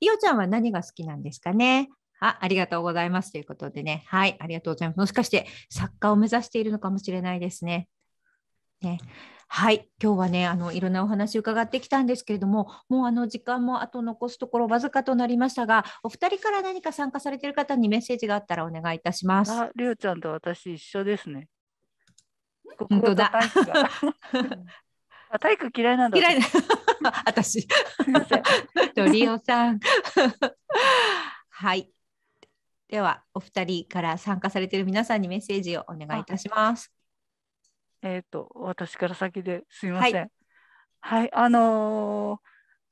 い、おちゃんは何が好きなんですかね。あ、ありがとうございますということでね。はい、ありがとうございます。もしかして作家を目指しているのかもしれないですね。ね。はい、今日はね、あのいろんなお話伺ってきたんですけれども、もうあの時間もあと残すところわずかとなりましたが、お二人から何か参加されている方にメッセージがあったらお願いいたします。りおちゃんと私一緒ですね。本当だ。体育嫌いなんだ。嫌いな。私。とリオさん。はい。では、お二人から参加されている皆さんにメッセージをお願いいたします。えっ、ー、と、私から先ですみません。はい、はい、あのー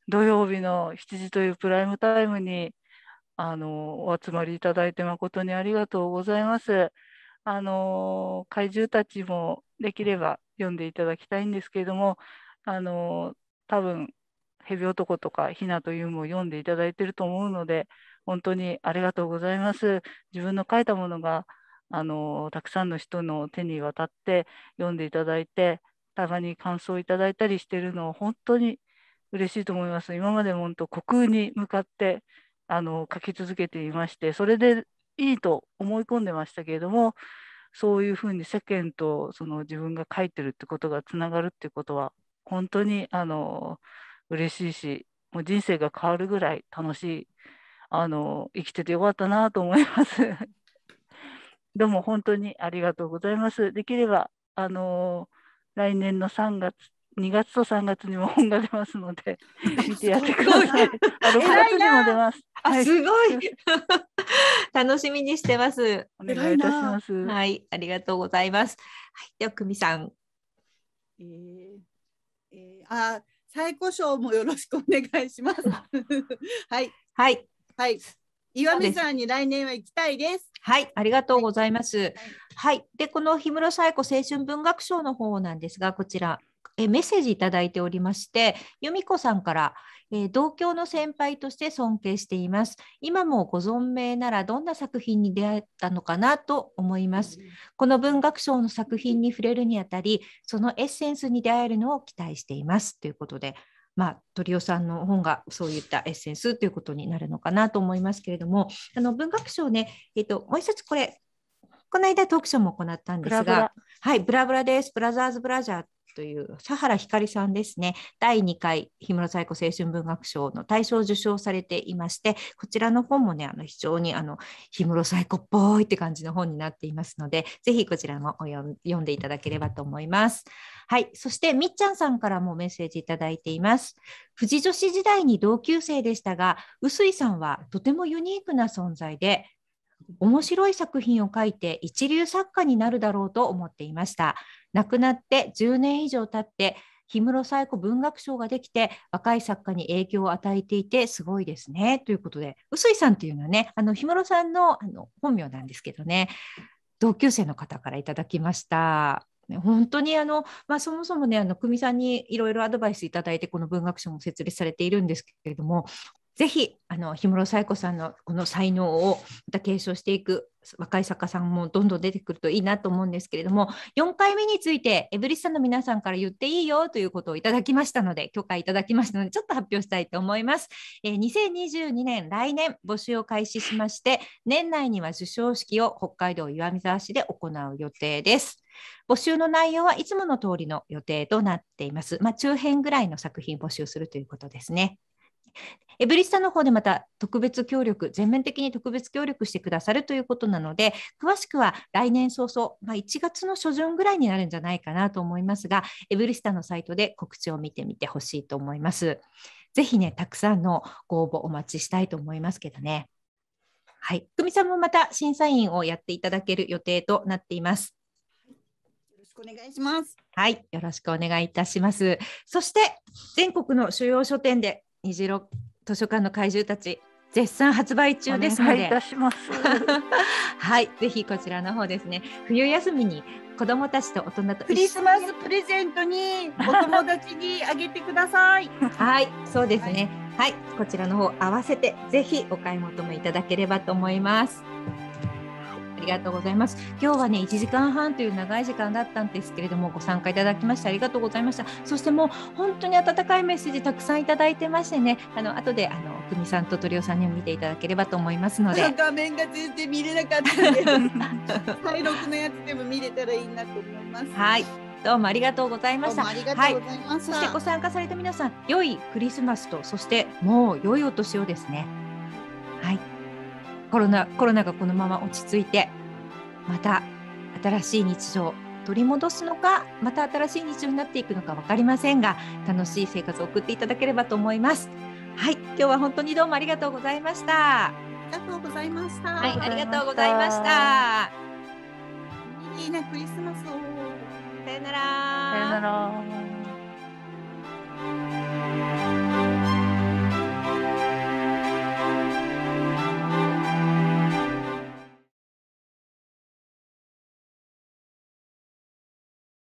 土曜日の七時というプライムタイムにあのお集まりいただいて誠にありがとうございます。あの怪獣たちもできれば読んでいただきたいんですけれどもあの多分蛇男とかヒナというもを読んでいただいていると思うので本当にありがとうございます自分の書いたものがあのたくさんの人の手に渡って読んでいただいてたまに感想をいただいたりしてるのを本当に嬉しいと思います今まで本当虚空に向かってあの書き続けていましてそれでいいと思い込んでましたけれどもそういうふうに世間とその自分が書いてるってことがつながるってことは本当にあの嬉しいしもう人生が変わるぐらい楽しいあの生きててよかったなと思います。どうも本当にありがとうございます。できればあの来年の3月2月と3月にも本が出ますので 見てやってください。あ6月にも出ます。すごい。は い 楽しみにしてます。お願いいたします。はい、ありがとうございます。はい、では久美さん。えー、えー、あ、最高賞もよろしくお願いします。はい、はい、はい。岩見さんに来年は行きたいです。はい、ありがとうございます。はい、はい、でこの氷室冴子青春文学賞の方なんですが、こちら。えメッセージいただいておりまして、由美子さんから、えー、同郷の先輩として尊敬しています。今もご存命ならどんな作品に出会ったのかなと思います。この文学賞の作品に触れるにあたり、そのエッセンスに出会えるのを期待しています。ということで、まあ、鳥尾さんの本がそういったエッセンスということになるのかなと思いますけれども、あの文学賞ね、えっ、ー、と、もう一つこれ、この間トークショーも行ったんですが、ブラブラはい、ブラブラです。ブラザーズブラジャーという佐原ひかりさんですね第2回氷室最古青春文学賞の大賞受賞されていましてこちらの本もねあの非常にあの氷室最古っぽいって感じの本になっていますのでぜひこちらも読んでいただければと思いますはいそしてみっちゃんさんからもメッセージいただいています富士女子時代に同級生でしたが臼井さんはとてもユニークな存在で面白い作品を書いて一流作家になるだろうと思っていました亡くなって10年以上経って氷室最古文学賞ができて若い作家に影響を与えていてすごいですねということで臼井さんというのはねあの氷室さんのあの本名なんですけどね同級生の方からいただきました。本当にあの、まあ、そもそもねあの久美さんにいろいろアドバイスいただいてこの文学賞も設立されているんですけれどもぜひあの氷室冴子さんのこの才能をまた継承していく若い作家さんもどんどん出てくるといいなと思うんですけれども4回目についてエブリスさんの皆さんから言っていいよということをいただきましたので許可いただきましたのでちょっと発表したいと思います、えー、2022年来年募集を開始しまして年内には授賞式を北海道岩見沢市で行う予定です募集の内容はいつもの通りの予定となっています、まあ、中編ぐらいの作品募集するということですねエブリスタの方でまた特別協力、全面的に特別協力してくださるということなので、詳しくは来年早々、まあ、1月の初旬ぐらいになるんじゃないかなと思いますが、エブリスタのサイトで告知を見てみてほしいと思います。ぜひね、たくさんのご応募お待ちしたいと思いますけどね。はい、久美さんもまた審査員をやっていただける予定となっています。お願いします。はい、よろしくお願いいたします。そして全国の主要書店で虹色図書館の怪獣たち絶賛発売中ですので はいぜひこちらの方ですね冬休みに子どもたちと大人とクリスマスプレゼントにお友達にあげてください はいそうですね、はい、はい、こちらの方合わせてぜひお買い求めいただければと思いますありがとうございます。今日はね1時間半という長い時間だったんですけれどもご参加いただきましてありがとうございました。そしてもう本当に温かいメッセージたくさんいただいてましてねあの後であの久美さんと鳥尾さんにも見ていただければと思いますので。画面が全然見れなかったです。再のやつでも見れたらいいなと思います。はい。どうもありがとうございました。ありがとうございます、はい、そしてご参加された皆さん、良いクリスマスと、そしてもう良いお年をですね。はい。コロナコロナがこのまま落ち着いてまた新しい日常を取り戻すのかまた新しい日常になっていくのか分かりませんが楽しい生活を送っていただければと思いますはい今日は本当にどうもありがとうございましたありがとうございましたはいありがとうございましたいいなクリスマスをさよならさよなら